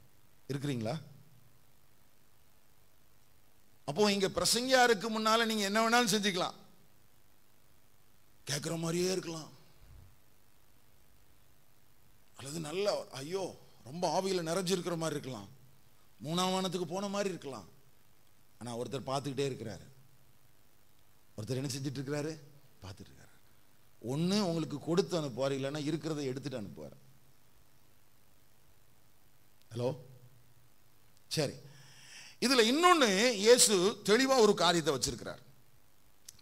இருக்கிறீங்களா அப்போ இங்க பிரசங்கியாருக்கு முன்னால நீங்க என்ன வேணாலும் செஞ்சுக்கலாம் கேட்குற மாதிரியே இருக்கலாம் அல்லது நல்ல ஐயோ ரொம்ப ஆவியில் நிறைஞ்சிருக்கிற மாதிரி இருக்கலாம் மூணாம் வானத்துக்கு போன மாதிரி இருக்கலாம் ஆனால் ஒருத்தர் பார்த்துக்கிட்டே இருக்கிறாரு ஒருத்தர் என்ன செஞ்சுட்டு இருக்கிறாரு பார்த்துட்டு இருக்காரு ஒன்று உங்களுக்கு கொடுத்து அனுப்புவார் இல்லைன்னா இருக்கிறத எடுத்துட்டு அனுப்புவார் ஹலோ சரி இதில் இன்னொன்று இயேசு தெளிவாக ஒரு காரியத்தை வச்சிருக்கிறார்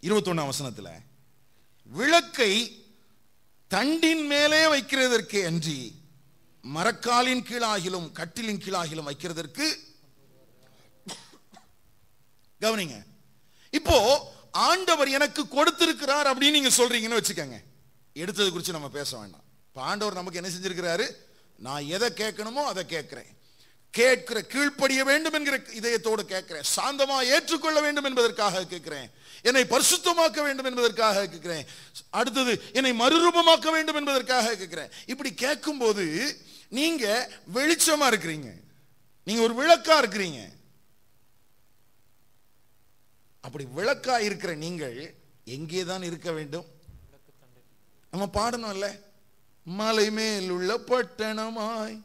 இருபத்தொன்னு அவசனத்தில் விளக்கை தண்டின் மேலே வைக்கிறதற்கு அன்றி மரக்காலின் கீழாகிலும் கட்டிலின் கீழாகிலும் வைக்கிறதற்கு கவனிங்க இப்போ ஆண்டவர் எனக்கு கொடுத்திருக்கிறார் அப்படின்னு நீங்க சொல்றீங்கன்னு வச்சுக்கோங்க எடுத்தது குறித்து நம்ம பேச வேண்டாம் இப்போ ஆண்டவர் நமக்கு என்ன செஞ்சிருக்கிறாரு நான் எதை கேட்கணுமோ அதை கேட்குறேன் கேட்கிற கீழ்ப்படிய வேண்டும் என்கிற இதயத்தோடு கேட்கிறேன் சாந்தமா ஏற்றுக்கொள்ள வேண்டும் என்பதற்காக கேட்கிறேன் என்னை பரிசுத்தமாக்க வேண்டும் என்பதற்காக கேட்கிறேன் அடுத்தது என்னை மறுரூபமாக்க வேண்டும் என்பதற்காக கேட்கிறேன் இப்படி கேட்கும்போது நீங்க வெளிச்சமா இருக்கிறீங்க நீங்க ஒரு விளக்கா இருக்கிறீங்க அப்படி விளக்கா இருக்கிற நீங்கள் எங்கே தான் இருக்க வேண்டும் நம்ம பாடணும்ல மலை மேல் உள்ள பட்டணமாய்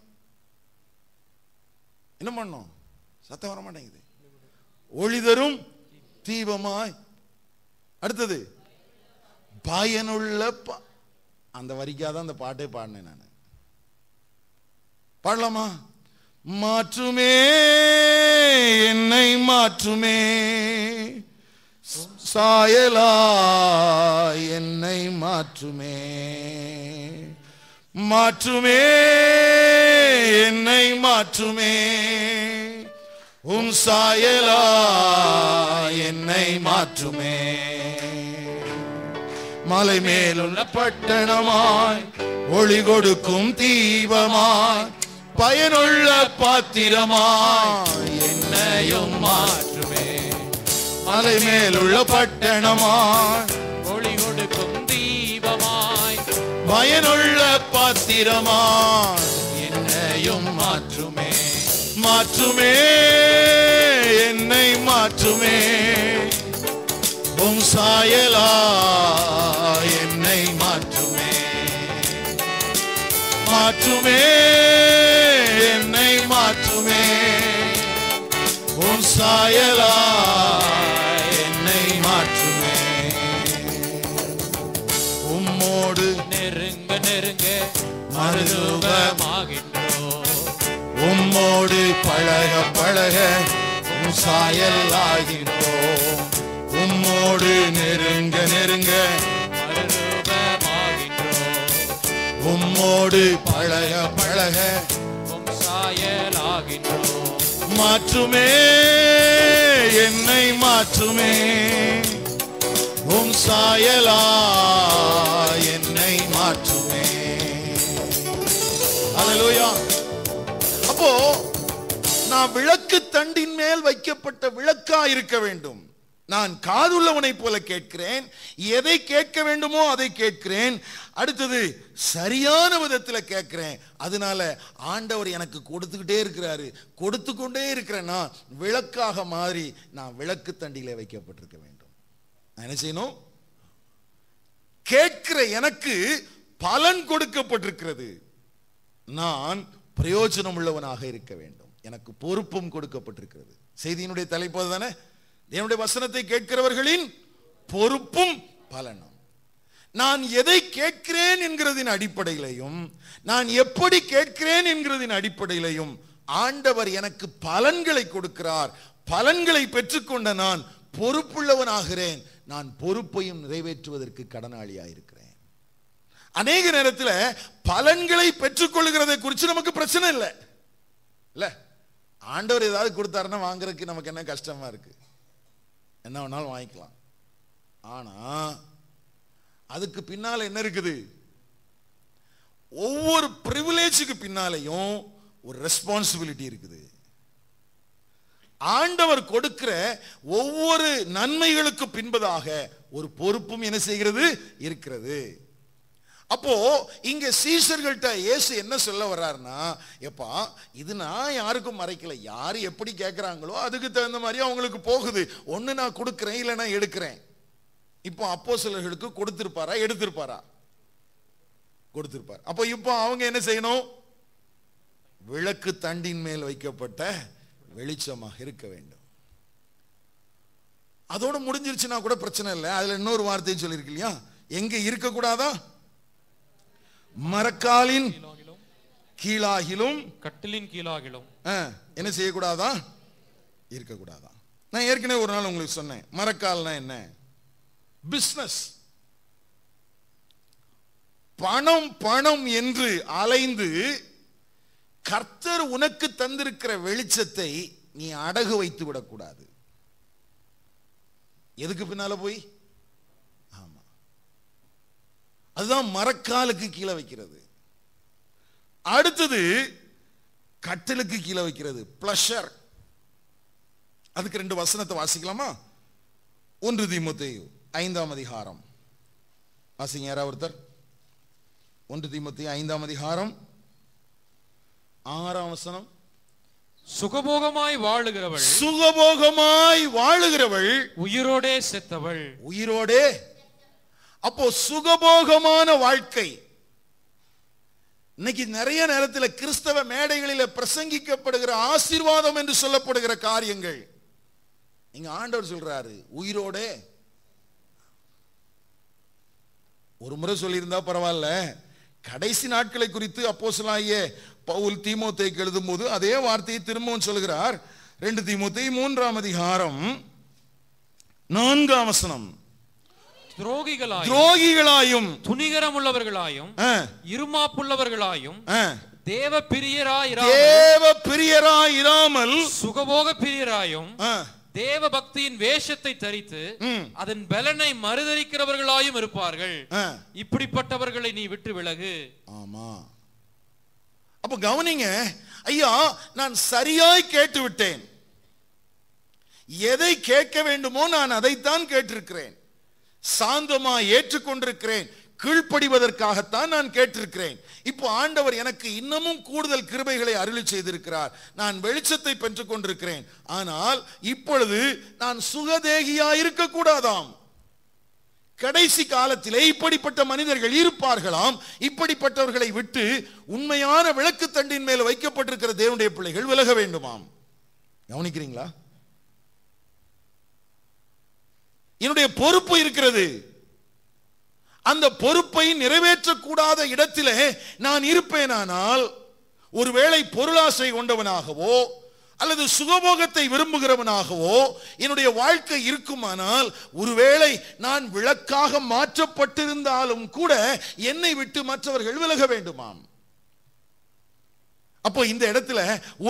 என்ன பண்ணும் சத்தம் வர மாட்டேங்குது ஒளி தரும் தீபமாய் அடுத்தது பயனுள்ள அந்த வரிக்காக தான் அந்த பாட்டே பாடினேன் நான் பாடலாமா மாற்றுமே என்னை மாற்றுமே சாயலா என்னை மாற்றுமே மாற்றுமே என்னை மாற்றுமே உம் சாயலா என்னை மாற்றுமே மலை மேலுள்ள பட்டணமாய் ஒளி கொடுக்கும் தீபமாய் பயனுள்ள பாத்திரமாய் என்னையும் மாற்றுமே மலை மேலுள்ள பட்டணமாய் பயனுள்ள பாத்திரமா என்னையும் மாற்றுமே மாற்றுமே என்னை மாற்றுமே உம் சாயலா என்னை மாற்றுமே மாற்றுமே என்னை மாற்றுமே உம் சாயலா மறுரூபமாகின்றோம் உம்மோடு பழக பழக சாயல் ஆகின்றோம் உம்மோடு நெருங்க நெருங்க உம்மோடு பழக பழக சாயலாகின்றோம் மாற்றுமே என்னை மாற்றுமே உம் சாயலா அப்போ நான் விளக்கு தண்டின் மேல் வைக்கப்பட்ட விளக்கா இருக்க வேண்டும் நான் காதுள்ளவனை போல கேட்கிறேன் எதை கேட்க வேண்டுமோ அதை கேட்கிறேன் அடுத்தது சரியான விதத்தில் கேட்கிறேன் அதனால ஆண்டவர் எனக்கு கொடுத்துக்கிட்டே இருக்கிறாரு கொடுத்து கொண்டே நான் விளக்காக மாறி நான் விளக்கு தண்டியில வைக்கப்பட்டிருக்க வேண்டும் என்ன செய்யணும் கேட்கிற எனக்கு பலன் கொடுக்கப்பட்டிருக்கிறது நான் பிரயோஜனம் உள்ளவனாக இருக்க வேண்டும் எனக்கு பொறுப்பும் கொடுக்கப்பட்டிருக்கிறது செய்தியினுடைய தலைப்பு தானே என்னுடைய வசனத்தை கேட்கிறவர்களின் பொறுப்பும் பலனும் நான் எதை கேட்கிறேன் என்கிறதின் அடிப்படையிலையும் நான் எப்படி கேட்கிறேன் என்கிறதின் அடிப்படையிலையும் ஆண்டவர் எனக்கு பலன்களை கொடுக்கிறார் பலன்களை பெற்றுக்கொண்ட நான் பொறுப்புள்ளவனாகிறேன் நான் பொறுப்பையும் நிறைவேற்றுவதற்கு கடனாளியாக இருக்கிறேன் அநேக நேரத்தில் பலன்களை பெற்றுக்கொள்கிறதை குறித்து நமக்கு பிரச்சனை இல்லை இல்லை ஆண்டவர் ஏதாவது கொடுத்தாருன்னா வாங்குறதுக்கு நமக்கு என்ன கஷ்டமாக இருக்குது என்ன வேணாலும் வாங்கிக்கலாம் ஆனால் அதுக்கு பின்னால் என்ன இருக்குது ஒவ்வொரு ப்ரிவிலேஜுக்கு பின்னாலையும் ஒரு ரெஸ்பான்சிபிலிட்டி இருக்குது ஆண்டவர் கொடுக்கிற ஒவ்வொரு நன்மைகளுக்கு பின்பதாக ஒரு பொறுப்பும் என்ன செய்கிறது இருக்கிறது அப்போ இங்க சீசர்கள்ட்ட இயேசு என்ன சொல்ல வர்றாருன்னா எப்பா இது நான் யாருக்கும் மறைக்கல யார் எப்படி கேட்குறாங்களோ அதுக்கு தகுந்த மாதிரி அவங்களுக்கு போகுது ஒன்று நான் கொடுக்குறேன் இல்லை நான் எடுக்கிறேன் இப்போ அப்போ சிலர்களுக்கு கொடுத்துருப்பாரா எடுத்திருப்பாரா கொடுத்துருப்பார் அப்போ இப்போ அவங்க என்ன செய்யணும் விளக்கு தண்டின் மேல் வைக்கப்பட்ட வெளிச்சமாக இருக்க வேண்டும் அதோடு முடிஞ்சிருச்சுன்னா கூட பிரச்சனை இல்லை அதில் இன்னொரு வார்த்தையும் சொல்லியிருக்கு இல்லையா எங்கே இருக்கக்கூடாதா மரக்காலின் கீழாகிலும் கட்டிலின் கீழாகிலும் என்ன செய்யக்கூடாதா இருக்கக்கூடாதா நான் ஏற்கனவே ஒரு நாள் உங்களுக்கு சொன்னேன் மரக்கால்னா என்ன பிஸ்னஸ் பணம் பணம் என்று அலைந்து கர்த்தர் உனக்கு தந்திருக்கிற வெளிச்சத்தை நீ அடகு வைத்து விடக்கூடாது எதுக்கு பின்னால போய் அதுதான் மரக்காலுக்கு கீழே வைக்கிறது அடுத்தது கட்டிலுக்கு கீழே வைக்கிறது பிளஷர் அதுக்கு ரெண்டு வசனத்தை வாசிக்கலாமா ஒன்று திமுத்தையு ஐந்தாம் அதிகாரம் வாசிங்க யாராவது ஒருத்தர் ஒன்று திமுத்தி ஐந்தாம் அதிகாரம் ஆறாம் வசனம் சுகபோகமாய் வாழுகிறவள் சுகபோகமாய் வாழுகிறவள் உயிரோடே செத்தவள் உயிரோடே அப்போ சுகபோகமான வாழ்க்கை இன்னைக்கு நிறைய நேரத்தில் கிறிஸ்தவ மேடைகளில் பிரசங்கிக்கப்படுகிற ஆசீர்வாதம் என்று சொல்லப்படுகிற காரியங்கள் இங்க ஆண்டவர் சொல்றாரு உயிரோட ஒரு முறை சொல்லியிருந்தா பரவாயில்ல கடைசி நாட்களை குறித்து அப்போசலாகிய பவுல் எழுதும் எழுதும்போது அதே வார்த்தையை திரும்பவும் சொல்கிறார் ரெண்டு தீமோத்தை மூன்றாம் அதிகாரம் நான்காம் வசனம் துரோகிகளாயும் துரோகிகளாயும் உள்ளவர்களாயும் இருமாப்புள்ளவர்களாயும் தேவ பிரியராய் தேவ பிரியராய் இராமல் சுகபோக பிரியராயும் தேவ பக்தியின் வேஷத்தை தரித்து அதன் பலனை மறுதரிக்கிறவர்களாயும் இருப்பார்கள் இப்படிப்பட்டவர்களை நீ விட்டு விலகு ஆமா அப்ப கவனிங்க ஐயா நான் சரியாய் கேட்டு விட்டேன் எதை கேட்க வேண்டுமோ நான் அதைத்தான் கேட்டிருக்கிறேன் சாந்தமா ஏற்றுக்கொண்டிருக்கிறேன் கீழ்ப்படிவதற்காகத்தான் நான் கேட்டிருக்கிறேன் இப்போ ஆண்டவர் எனக்கு இன்னமும் கூடுதல் கிருபைகளை அருளி செய்திருக்கிறார் நான் வெளிச்சத்தை பெற்றுக் கொண்டிருக்கிறேன் ஆனால் இப்பொழுது நான் சுகதேகியா இருக்கக்கூடாதாம் கடைசி காலத்திலே இப்படிப்பட்ட மனிதர்கள் இருப்பார்களாம் இப்படிப்பட்டவர்களை விட்டு உண்மையான விளக்கு தண்டின் மேல் வைக்கப்பட்டிருக்கிற தேவனுடைய பிள்ளைகள் விலக வேண்டுமாம் கவனிக்கிறீங்களா என்னுடைய பொறுப்பு இருக்கிறது அந்த பொறுப்பை நிறைவேற்றக்கூடாத இடத்திலே நான் இருப்பேனானால் ஒருவேளை பொருளாசை கொண்டவனாகவோ அல்லது சுகபோகத்தை விரும்புகிறவனாகவோ என்னுடைய வாழ்க்கை இருக்குமானால் ஒருவேளை நான் விளக்காக மாற்றப்பட்டிருந்தாலும் கூட என்னை விட்டு மற்றவர்கள் விலக வேண்டுமாம் அப்போ இந்த இடத்துல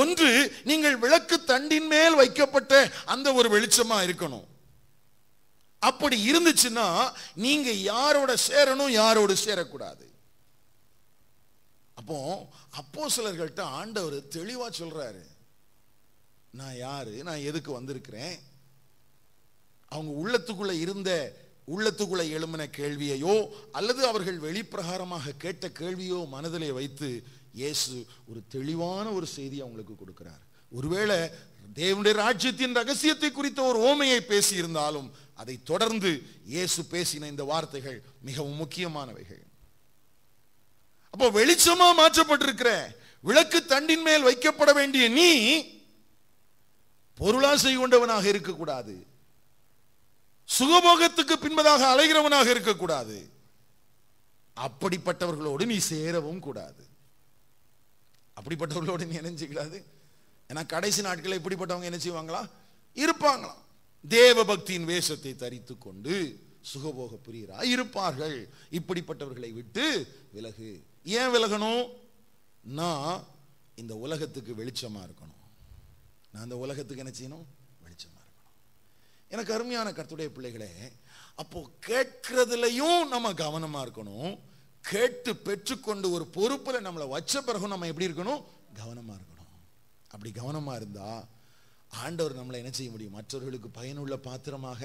ஒன்று நீங்கள் விளக்கு தண்டின் மேல் வைக்கப்பட்ட அந்த ஒரு வெளிச்சமா இருக்கணும் அப்படி இருந்துச்சுன்னா நீங்க யாரோட சேரணும் யாரோடு சேரக்கூடாது அப்போ அப்போ சிலர்கள்ட்ட ஆண்டவர் தெளிவா சொல்றாரு நான் யாரு நான் எதுக்கு வந்திருக்கிறேன் அவங்க உள்ளத்துக்குள்ள இருந்த உள்ளத்துக்குள்ள எழுமின கேள்வியையோ அல்லது அவர்கள் வெளிப்பிரகாரமாக கேட்ட கேள்வியோ மனதிலே வைத்து இயேசு ஒரு தெளிவான ஒரு செய்தி அவங்களுக்கு கொடுக்கிறார் ஒருவேளை தேவனுடைய ராஜ்யத்தின் ரகசியத்தை குறித்த ஒரு ஓமையை பேசியிருந்தாலும் அதை தொடர்ந்து இயேசு பேசின இந்த வார்த்தைகள் மிகவும் முக்கியமானவைகள் அப்போ வெளிச்சமா மாற்றப்பட்டிருக்கிற விளக்கு தண்டின் மேல் வைக்கப்பட வேண்டிய நீ பொருளாசை கொண்டவனாக இருக்கக்கூடாது சுகபோகத்துக்கு பின்பதாக அலைகிறவனாக இருக்கக்கூடாது அப்படிப்பட்டவர்களோடு நீ சேரவும் கூடாது அப்படிப்பட்டவர்களோடு நீ இணைஞ்சிக்கூடாது ஏன்னா கடைசி நாட்களில் இப்படிப்பட்டவங்க என்ன செய்வாங்களா இருப்பாங்களாம் தேவ பக்தியின் வேஷத்தை தரித்து கொண்டு சுகபோக பிரியராக இருப்பார்கள் இப்படிப்பட்டவர்களை விட்டு விலகு ஏன் விலகணும் நான் இந்த உலகத்துக்கு வெளிச்சமாக இருக்கணும் நான் இந்த உலகத்துக்கு என்ன செய்யணும் வெளிச்சமாக இருக்கணும் எனக்கு அருமையான கருத்துடைய பிள்ளைகளே அப்போ கேட்கறதுலையும் நம்ம கவனமாக இருக்கணும் கேட்டு பெற்றுக்கொண்டு ஒரு பொறுப்பில் நம்மளை வச்ச பிறகு நம்ம எப்படி இருக்கணும் கவனமாக இருக்கணும் அப்படி கவனமாக இருந்தால் ஆண்டவர் நம்மளை என்ன செய்ய முடியும் மற்றவர்களுக்கு பயனுள்ள பாத்திரமாக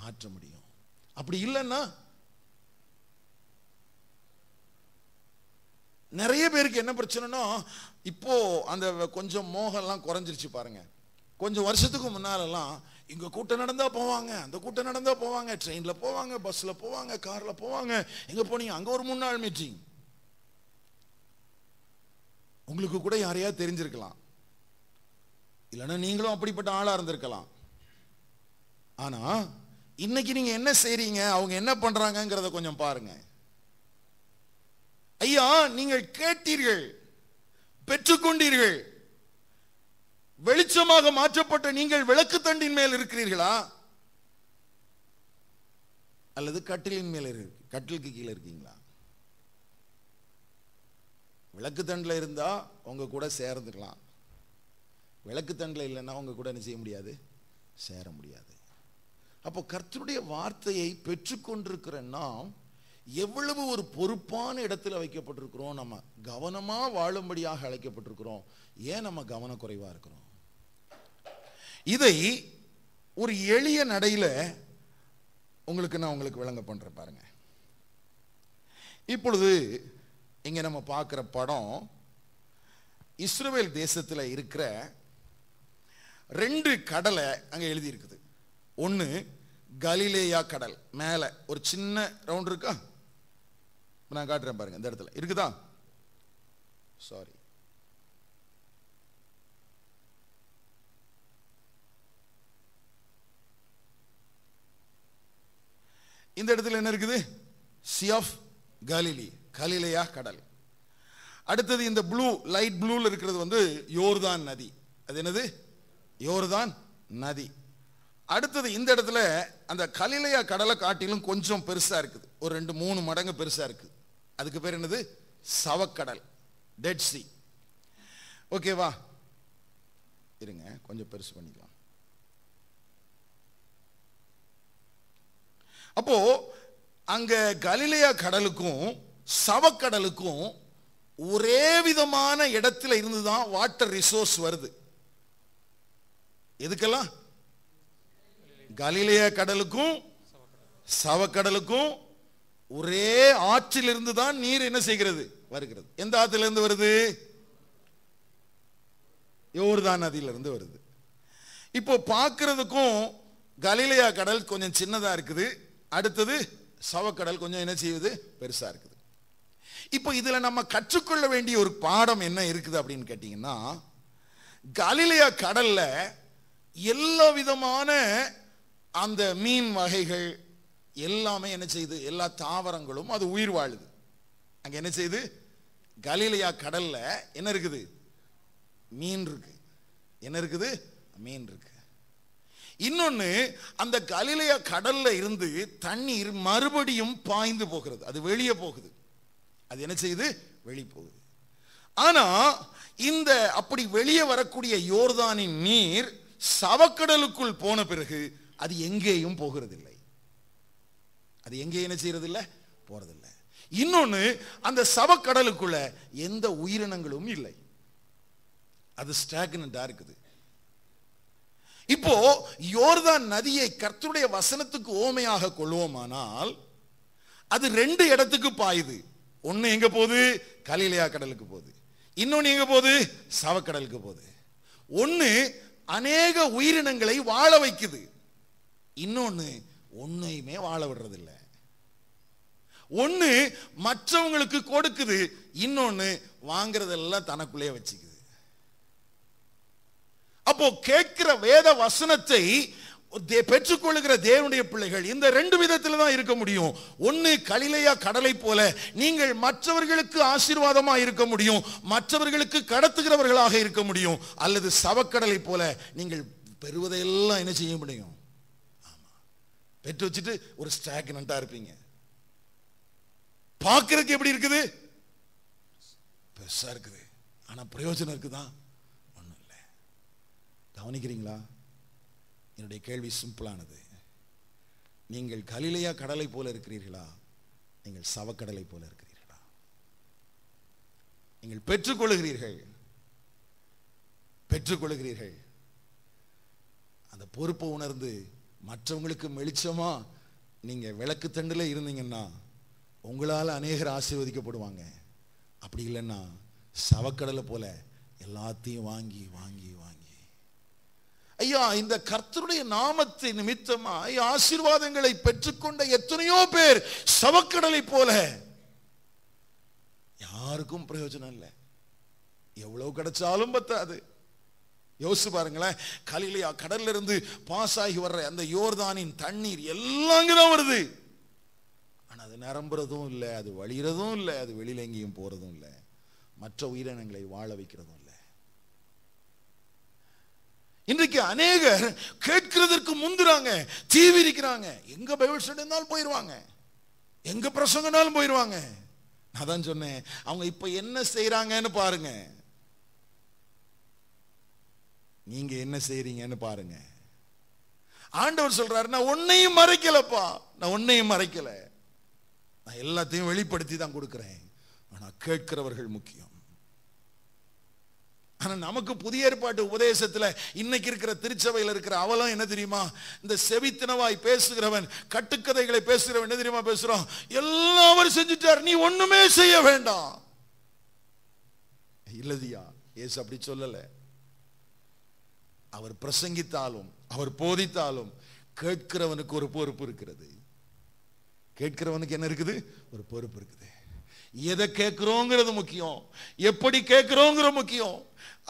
மாற்ற முடியும் அப்படி இல்லைன்னா நிறைய பேருக்கு என்ன பிரச்சனைனோ இப்போ அந்த கொஞ்சம் மோகம்லாம் குறைஞ்சிருச்சு பாருங்க கொஞ்சம் வருஷத்துக்கு முன்னாலெல்லாம் இங்கே கூட்டம் நடந்தால் போவாங்க அந்த கூட்டம் நடந்தால் போவாங்க ட்ரெயினில் போவாங்க பஸ்ஸில் போவாங்க காரில் போவாங்க எங்கே போனீங்க அங்கே ஒரு மூணு நாள் மீட்டிங் உங்களுக்கு கூட யாரையா தெரிஞ்சிருக்கலாம் இல்லைன்னா நீங்களும் அப்படிப்பட்ட ஆளாக இருந்திருக்கலாம் ஆனால் இன்னைக்கு நீங்கள் என்ன செய்கிறீங்க அவங்க என்ன பண்ணுறாங்கங்கிறத கொஞ்சம் பாருங்க ஐயா நீங்கள் கேட்டீர்கள் பெற்றுக்கொண்டீர்கள் வெளிச்சமாக மாற்றப்பட்ட நீங்கள் விளக்கு தண்டின் மேல் இருக்கிறீர்களா அல்லது கட்டிலின் மேல் கட்டிலுக்கு கீழே இருக்கீங்களா விளக்கு தண்டில் இருந்தா உங்க கூட சேர்ந்துக்கலாம் விளக்குத்தண்டில் இல்லைன்னா அவங்க கூட என்ன செய்ய முடியாது சேர முடியாது அப்போ கர்த்தருடைய வார்த்தையை பெற்றுக்கொண்டிருக்கிற நாம் எவ்வளவு ஒரு பொறுப்பான இடத்துல வைக்கப்பட்டிருக்கிறோம் நம்ம கவனமாக வாழும்படியாக அழைக்கப்பட்டிருக்கிறோம் ஏன் நம்ம கவனக்குறைவாக இருக்கிறோம் இதை ஒரு எளிய நடையில் உங்களுக்கு நான் உங்களுக்கு விளங்க பண்ணுறேன் பாருங்க இப்பொழுது இங்கே நம்ம பார்க்குற படம் இஸ்ரேல் தேசத்தில் இருக்கிற ரெண்டு கடலை அங்கே எழுதியிருக்குது ஒன்று கலிலேயா கடல் மேலே ஒரு சின்ன ரவுண்ட் இருக்கா நான் காட்டுறேன் பாருங்க இந்த இடத்துல இருக்குதா சாரி இந்த இடத்துல என்ன இருக்குது சி ஆஃப் கலிலி கலிலையா கடல் அடுத்தது இந்த ப்ளூ லைட் ப்ளூவில் இருக்கிறது வந்து யோர்தான் நதி அது என்னது தான் நதி அடுத்தது இந்த இடத்துல அந்த கலிலையா கடலை காட்டிலும் கொஞ்சம் பெருசாக இருக்குது ஒரு ரெண்டு மூணு மடங்கு பெருசாக இருக்குது அதுக்கு பேர் என்னது சவக்கடல் டெட் சி ஓகேவா இருங்க கொஞ்சம் பெருசு பண்ணிக்கலாம் அப்போ அங்க கலிலையா கடலுக்கும் சவக்கடலுக்கும் ஒரே விதமான இடத்துல இருந்து தான் வாட்டர் ரிசோர்ஸ் வருது எதுக்கெல்லாம் கலிலேய கடலுக்கும் சவக்கடலுக்கும் ஒரே ஆற்றிலிருந்து தான் நீர் என்ன செய்கிறது வருகிறது எந்த ஆற்றிலிருந்து வருது யோர்தான் நதியிலிருந்து வருது இப்போ பார்க்கறதுக்கும் கலிலையா கடல் கொஞ்சம் சின்னதாக இருக்குது அடுத்தது சவக்கடல் கொஞ்சம் என்ன செய்வது பெருசாக இருக்குது இப்போ இதில் நம்ம கற்றுக்கொள்ள வேண்டிய ஒரு பாடம் என்ன இருக்குது அப்படின்னு கேட்டிங்கன்னா கலிலையா கடலில் எல்லா விதமான அந்த மீன் வகைகள் எல்லாமே என்ன செய்யுது எல்லா தாவரங்களும் அது உயிர் வாழுது அங்கே என்ன செய்யுது கலிலையா கடல்ல என்ன இருக்குது மீன் இருக்கு என்ன இருக்குது மீன் இருக்கு இன்னொன்று அந்த கலிலையா கடல்ல இருந்து தண்ணீர் மறுபடியும் பாய்ந்து போகிறது அது வெளியே போகுது அது என்ன செய்யுது வெளி போகுது ஆனா இந்த அப்படி வெளியே வரக்கூடிய யோர்தானின் நீர் சவக்கடலுக்குள் போன பிறகு அது எங்கேயும் போகிறதில்லை அது எங்கே என்ன செய்யறதில்லை போறதில்லை இன்னொன்று அந்த சவக்கடலுக்குள்ள எந்த உயிரினங்களும் இல்லை அது ஸ்டாக்னண்டா இருக்குது இப்போ யோர்தான் நதியை கர்த்தருடைய வசனத்துக்கு ஓமையாக கொள்வோமானால் அது ரெண்டு இடத்துக்கு பாயுது ஒன்னு எங்க போகுது கலிலையா கடலுக்கு போகுது இன்னொன்று எங்க போகுது சவக்கடலுக்கு போகுது ஒன்று அநேக உயிரினங்களை வாழ வைக்குது இன்னொன்று ஒன்றையுமே வாழ விடுறதில்ல ஒன்று மற்றவங்களுக்கு கொடுக்குது இன்னொன்று வாங்குறதெல்லாம் தனக்குள்ளே வச்சுக்குது அப்போ கேட்கிற வேத வசனத்தை பெற்றுக்கொள்கிற தேவனுடைய பிள்ளைகள் இந்த ரெண்டு விதத்தில் தான் இருக்க முடியும் ஒன்று கலிலையா கடலை போல நீங்கள் மற்றவர்களுக்கு ஆசீர்வாதமாக இருக்க முடியும் மற்றவர்களுக்கு கடத்துகிறவர்களாக இருக்க முடியும் அல்லது சவக்கடலை போல நீங்கள் பெறுவதையெல்லாம் என்ன செய்ய முடியும் ஆமாம் பெற்று வச்சுட்டு ஒரு ஸ்டாக்னண்ட்டாக இருப்பீங்க பார்க்கறதுக்கு எப்படி இருக்குது பெருசாக இருக்குது ஆனால் பிரயோஜனம் இருக்குதான் ஒன்றும் இல்லை கவனிக்கிறீங்களா என்னுடைய கேள்வி சிம்பிளானது நீங்கள் கலிலையா கடலை போல இருக்கிறீர்களா நீங்கள் சவக்கடலை போல இருக்கிறீர்களா நீங்கள் பெற்றுக்கொள்கிறீர்கள் பெற்றுக்கொள்கிறீர்கள் அந்த பொறுப்பை உணர்ந்து மற்றவங்களுக்கு மெளிச்சமா நீங்க விளக்கு தண்டில் இருந்தீங்கன்னா உங்களால் அநேகர் ஆசீர்வதிக்கப்படுவாங்க அப்படி இல்லைன்னா சவக்கடலை போல எல்லாத்தையும் வாங்கி வாங்கி வாங்கி ஐயா இந்த கர்த்தருடைய நாமத்தை ஐயா ஆசீர்வாதங்களை பெற்றுக்கொண்ட எத்தனையோ பேர் சவக்கடலை போல யாருக்கும் பிரயோஜனம் இல்லை எவ்வளவு கிடைச்சாலும் பத்தாது யோசிச்சு பாருங்களேன் கலிலையா கடல்ல இருந்து பாஸ் ஆகி வர்ற அந்த யோர்தானின் தண்ணீர் எல்லாம் இங்கதான் வருது ஆனா அது நிரம்புறதும் இல்லை அது வழிகிறதும் இல்லை அது வெளியில எங்கேயும் போறதும் இல்லை மற்ற உயிரினங்களை வாழ வைக்கிறதும் இல்லை இன்றைக்கு அநேகர் கேட்கிறதற்கு முந்துறாங்க தீவி இருக்கிறாங்க எங்க பைபிள் ஸ்டடினாலும் போயிடுவாங்க எங்க பிரசங்கனாலும் போயிடுவாங்க நான் தான் சொன்னேன் அவங்க இப்ப என்ன செய்யறாங்கன்னு பாருங்க நீங்க என்ன செய்யறீங்கன்னு பாருங்க ஆண்டவர் சொல்றாரு நான் ஒன்னையும் மறைக்கலப்பா நான் ஒன்னையும் மறைக்கல நான் எல்லாத்தையும் வெளிப்படுத்தி தான் கொடுக்குறேன் ஆனால் கேட்கிறவர்கள் முக்கியம் ஆனால் நமக்கு புதிய ஏற்பாட்டு உபதேசத்தில் இன்னைக்கு இருக்கிற திருச்சபையில் இருக்கிற அவலம் என்ன தெரியுமா இந்த செவித்தினவாய் பேசுகிறவன் கட்டுக்கதைகளை பேசுகிறவன் என்ன தெரியுமா பேசுகிறோம் எல்லாரும் செஞ்சுட்டார் நீ ஒண்ணுமே செய்ய வேண்டாம் இல்லதியா ஏசு அப்படி சொல்லலை அவர் பிரசங்கித்தாலும் அவர் போதித்தாலும் கேட்கிறவனுக்கு ஒரு பொறுப்பு இருக்கிறது கேட்கிறவனுக்கு என்ன இருக்குது ஒரு பொறுப்பு இருக்குது எதை கேட்குறோங்கிறது முக்கியம் எப்படி கேட்குறோங்கிற முக்கியம்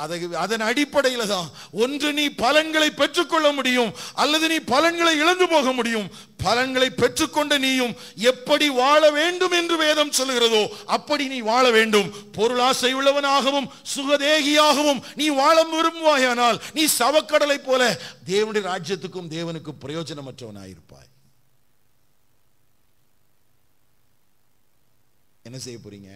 அதை அதன் அடிப்படையில் தான் ஒன்று நீ பலன்களை பெற்றுக்கொள்ள முடியும் அல்லது நீ பலன்களை இழந்து போக முடியும் பலன்களை பெற்றுக்கொண்ட நீயும் எப்படி வாழ வேண்டும் என்று வேதம் சொல்லுகிறதோ அப்படி நீ வாழ வேண்டும் பொருளாசை உள்ளவனாகவும் சுகதேகியாகவும் நீ வாழ விரும்புவாயானால் நீ சவக்கடலை போல தேவனுடைய ராஜ்யத்துக்கும் தேவனுக்கும் பிரயோஜனமற்றவனாயிருப்பாய் என்ன செய்ய போறீங்க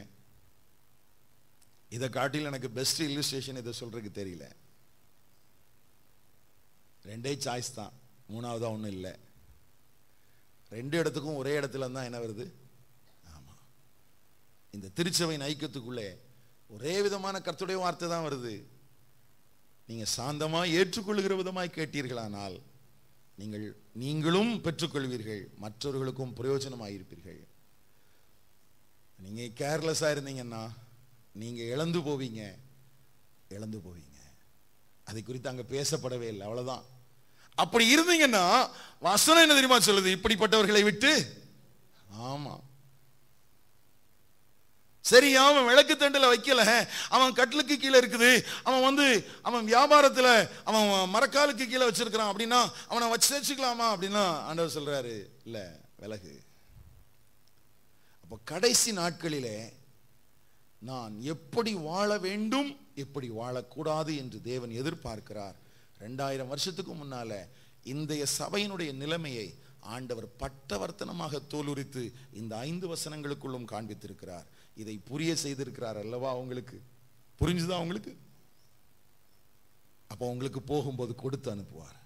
இதை காட்டில் எனக்கு பெஸ்ட் இல்லுஸ்ட்ரேஷன் இதை சொல்றதுக்கு தெரியல ரெண்டே சாய்ஸ் தான் மூணாவதாக ஒன்றும் இல்லை ரெண்டு இடத்துக்கும் ஒரே இடத்துல தான் என்ன வருது ஆமாம் இந்த திருச்சபை ஐக்கியத்துக்குள்ளே ஒரே விதமான கருத்துடைய வார்த்தை தான் வருது நீங்கள் சாந்தமாக ஏற்றுக்கொள்கிற விதமாய் கேட்டீர்களானால் நீங்கள் நீங்களும் பெற்றுக்கொள்வீர்கள் மற்றவர்களுக்கும் பிரயோஜனமாக இருப்பீர்கள் நீங்கள் கேர்லெஸ்ஸாக இருந்தீங்கன்னா நீங்கள் இழந்து போவீங்க இழந்து போவீங்க அதை குறித்து அங்கே பேசப்படவே இல்லை அவ்வளோதான் அப்படி இருந்தீங்கன்னா வசனம் என்ன தெரியுமா சொல்லுது இப்படிப்பட்டவர்களை விட்டு ஆமாம் சரி அவன் விளக்கு தண்டில் வைக்கல அவன் கட்டிலுக்கு கீழே இருக்குது அவன் வந்து அவன் வியாபாரத்தில் அவன் மரக்காலுக்கு கீழே வச்சிருக்கிறான் அப்படின்னா அவனை வச்சு வச்சுக்கலாமா அப்படின்னா ஆண்டவர் சொல்றாரு இல்லை விலகு அப்போ கடைசி நாட்களிலே நான் எப்படி வாழ வேண்டும் எப்படி வாழக்கூடாது என்று தேவன் எதிர்பார்க்கிறார் ரெண்டாயிரம் வருஷத்துக்கு முன்னால இந்தைய சபையினுடைய நிலைமையை ஆண்டவர் பட்டவர்த்தனமாக தோலுரித்து இந்த ஐந்து வசனங்களுக்குள்ளும் காண்பித்திருக்கிறார் இதை புரிய செய்திருக்கிறார் அல்லவா அவங்களுக்கு புரிஞ்சுதா அவங்களுக்கு அப்போ உங்களுக்கு போகும்போது கொடுத்து அனுப்புவார்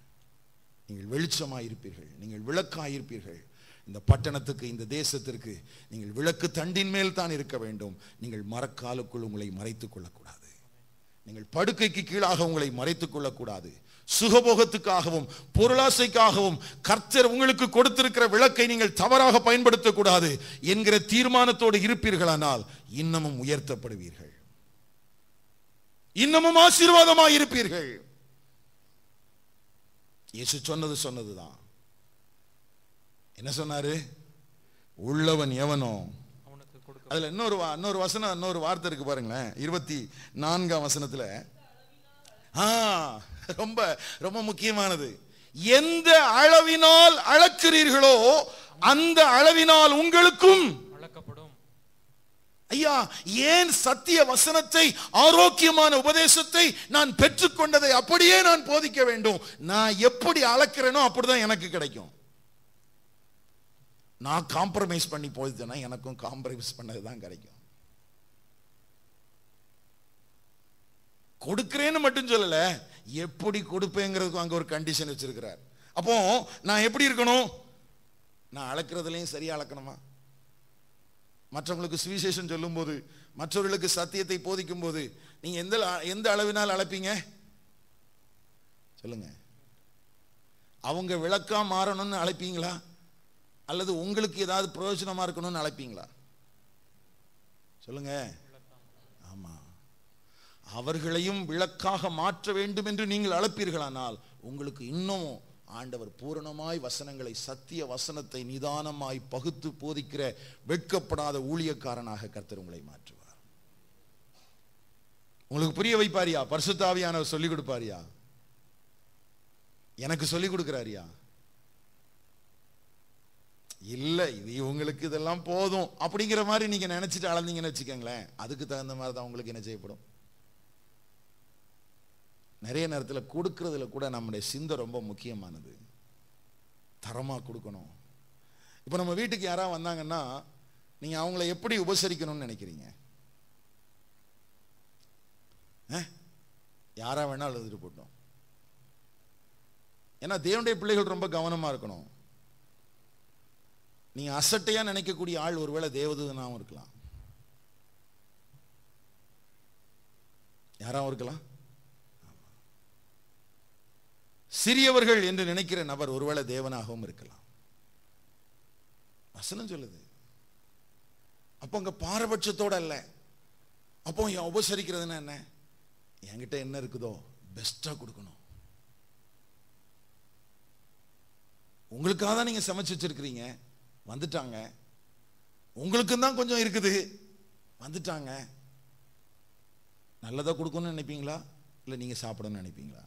நீங்கள் வெளிச்சமாக இருப்பீர்கள் நீங்கள் விளக்காயிருப்பீர்கள் இந்த பட்டணத்துக்கு இந்த தேசத்திற்கு நீங்கள் விளக்கு தண்டின் மேல் தான் இருக்க வேண்டும் நீங்கள் மரக்காலுக்குள் உங்களை மறைத்துக் கொள்ளக்கூடாது நீங்கள் படுக்கைக்கு கீழாக உங்களை மறைத்துக் கொள்ளக்கூடாது சுகபோகத்துக்காகவும் பொருளாசைக்காகவும் கர்த்தர் உங்களுக்கு கொடுத்திருக்கிற விளக்கை நீங்கள் தவறாக பயன்படுத்தக்கூடாது என்கிற தீர்மானத்தோடு இருப்பீர்களானால் இன்னமும் உயர்த்தப்படுவீர்கள் இன்னமும் ஆசீர்வாதமாக இருப்பீர்கள் இயேசு சொன்னது சொன்னதுதான் என்ன சொன்னார் உள்ளவன் எவனோ அதில் இன்னொரு இன்னொரு வசனம் இன்னொரு வார்த்தை இருக்கு பாருங்களேன் இருபத்தி நான்காம் வசனத்தில் ஆ ரொம்ப ரொம்ப முக்கியமானது எந்த அளவினால் அளக்கிறீர்களோ அந்த அளவினால் உங்களுக்கும் ஐயா ஏன் சத்திய வசனத்தை ஆரோக்கியமான உபதேசத்தை நான் பெற்றுக்கொண்டதை அப்படியே நான் போதிக்க வேண்டும் நான் எப்படி அளக்கிறேனோ அப்படிதான் எனக்கு கிடைக்கும் நான் காம்ப்ரமைஸ் பண்ணி போயிட்டேன்னா எனக்கும் காம்ப்ரமைஸ் பண்ணது தான் கிடைக்கும் கொடுக்குறேன்னு மட்டும் சொல்லலை எப்படி கொடுப்பேங்கிறதுக்கும் அங்கே ஒரு கண்டிஷன் வச்சிருக்கிறார் அப்போ நான் எப்படி இருக்கணும் நான் அளக்கிறதுலையும் சரியாக அளக்கணுமா மற்றவங்களுக்கு சுவிசேஷன் சொல்லும்போது மற்றவர்களுக்கு சத்தியத்தை போதிக்கும் போது நீங்கள் எந்த எந்த அளவினால் அழைப்பீங்க சொல்லுங்க அவங்க விளக்கா மாறணும்னு அழைப்பீங்களா அல்லது உங்களுக்கு ஏதாவது பிரயோஜனமாக இருக்கணும்னு அழைப்பீங்களா சொல்லுங்க ஆமாம் அவர்களையும் விளக்காக மாற்ற வேண்டும் என்று நீங்கள் அழைப்பீர்களானால் உங்களுக்கு இன்னும் ஆண்டவர் பூரணமாய் வசனங்களை சத்திய வசனத்தை நிதானமாய் பகுத்து போதிக்கிற வெட்கப்படாத ஊழியக்காரனாக கர்த்தர் உங்களை மாற்றுவார் உங்களுக்கு புரிய வைப்பாரியா பரிசுத்தாவியானவர் சொல்லிக் கொடுப்பாரியா எனக்கு சொல்லிக் கொடுக்குறாரியா இல்லை இது இவங்களுக்கு இதெல்லாம் போதும் அப்படிங்கிற மாதிரி நீங்கள் நினச்சிட்டு அளந்தீங்கன்னு வச்சுக்கோங்களேன் அதுக்கு தகுந்த மாதிரி தான் உங்களுக்கு என்ன செய்யப்படும் நிறைய நேரத்தில் கொடுக்கறதுல கூட நம்முடைய சிந்தை ரொம்ப முக்கியமானது தரமாக கொடுக்கணும் இப்போ நம்ம வீட்டுக்கு யாராவது வந்தாங்கன்னா நீங்கள் அவங்கள எப்படி உபசரிக்கணும்னு நினைக்கிறீங்க யாராக வேணால் எழுதிட்டு போட்டோம் ஏன்னா தேவனுடைய பிள்ளைகள் ரொம்ப கவனமாக இருக்கணும் நீ அசட்டையாக நினைக்கக்கூடிய ஆள் ஒருவேளை தேவதூதனாகவும் இருக்கலாம் யாராவும் இருக்கலாம் சிறியவர்கள் என்று நினைக்கிற நபர் ஒருவேளை தேவனாகவும் இருக்கலாம் வசனம் சொல்லுது அப்போ அங்கே பாரபட்சத்தோடு அல்ல அப்போ என் உபசரிக்கிறதுனா என்ன என்கிட்ட என்ன இருக்குதோ பெஸ்ட்டாக கொடுக்கணும் உங்களுக்காக தான் நீங்கள் சமைச்சு வச்சுருக்கிறீங்க வந்துட்டாங்க உங்களுக்கும் தான் கொஞ்சம் இருக்குது வந்துட்டாங்க நல்லதாக கொடுக்கணும்னு நினைப்பீங்களா இல்லை நீங்கள் சாப்பிடணும்னு நினைப்பீங்களா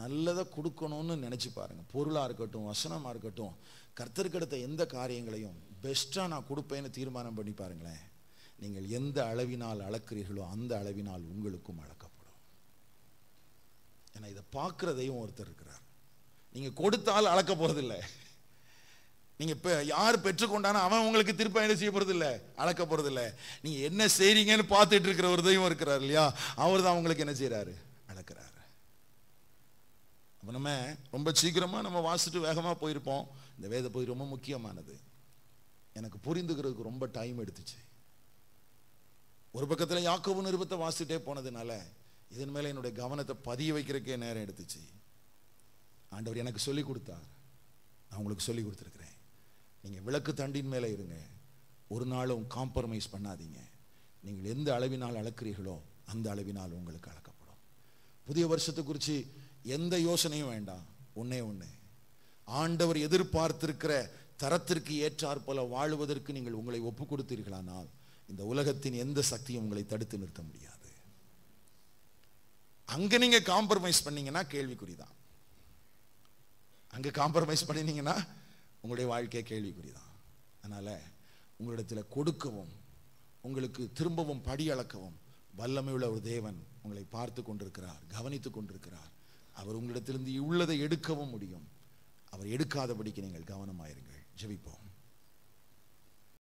நல்லதை கொடுக்கணும்னு நினச்சி பாருங்கள் பொருளாக இருக்கட்டும் வசனமாக இருக்கட்டும் கர்த்தர்கெடுத்த எந்த காரியங்களையும் பெஸ்ட்டாக நான் கொடுப்பேன்னு தீர்மானம் பண்ணி பாருங்களேன் நீங்கள் எந்த அளவினால் அளக்கிறீர்களோ அந்த அளவினால் உங்களுக்கும் அளக்கப்படும் ஏன்னா இதை பார்க்குறதையும் ஒருத்தர் இருக்கிறார் நீங்கள் கொடுத்தால் அளக்க போகிறதில்லை நீங்கள் இப்போ யார் பெற்றுக்கொண்டானோ அவன் உங்களுக்கு திருப்ப என்ன செய்ய போகிறது இல்லை அழக்க போகிறது இல்லை நீங்கள் என்ன செய்கிறீங்கன்னு பார்த்துட்டு இருக்கிற ஒரு தெய்வம் இருக்கிறார் இல்லையா அவர் தான் உங்களுக்கு என்ன செய்கிறாரு அளக்கிறாரு அப்ப நம்ம ரொம்ப சீக்கிரமாக நம்ம வாசிட்டு வேகமாக போயிருப்போம் இந்த வேத பகுதி ரொம்ப முக்கியமானது எனக்கு புரிந்துக்கிறதுக்கு ரொம்ப டைம் எடுத்துச்சு ஒரு பக்கத்தில் யாக்கோபு நிருபத்தை வாசிட்டே போனதுனால இதன் மேலே என்னுடைய கவனத்தை பதிய வைக்கிறக்கே நேரம் எடுத்துச்சு ஆண்டவர் எனக்கு சொல்லிக் கொடுத்தார் நான் உங்களுக்கு சொல்லி கொடுத்துருக்குறேன் நீங்கள் விளக்கு தண்டின் மேலே இருங்க ஒரு நாளும் காம்ப்ரமைஸ் பண்ணாதீங்க நீங்கள் எந்த அளவினால் அளக்கிறீர்களோ அந்த அளவினால் உங்களுக்கு அளக்கப்படும் புதிய வருஷத்தை குறித்து எந்த யோசனையும் வேண்டாம் ஒன்றே ஒன்று ஆண்டவர் எதிர்பார்த்திருக்கிற தரத்திற்கு ஏற்றார் போல வாழ்வதற்கு நீங்கள் உங்களை ஒப்பு கொடுத்தீர்களானால் இந்த உலகத்தின் எந்த சக்தியும் உங்களை தடுத்து நிறுத்த முடியாது அங்கே நீங்கள் காம்ப்ரமைஸ் பண்ணீங்கன்னா கேள்விக்குறிதான் அங்கே காம்ப்ரமைஸ் பண்ணினீங்கன்னா உங்களுடைய வாழ்க்கை கேள்விக்குறிதான் அதனால் உங்களிடத்தில் கொடுக்கவும் உங்களுக்கு திரும்பவும் படி அளக்கவும் உள்ள ஒரு தேவன் உங்களை பார்த்து கொண்டிருக்கிறார் கவனித்து கொண்டிருக்கிறார் அவர் உங்களிடத்திலிருந்து உள்ளதை எடுக்கவும் முடியும் அவர் எடுக்காதபடிக்கு நீங்கள் கவனமாயிருங்கள் ஜெபிப்போம்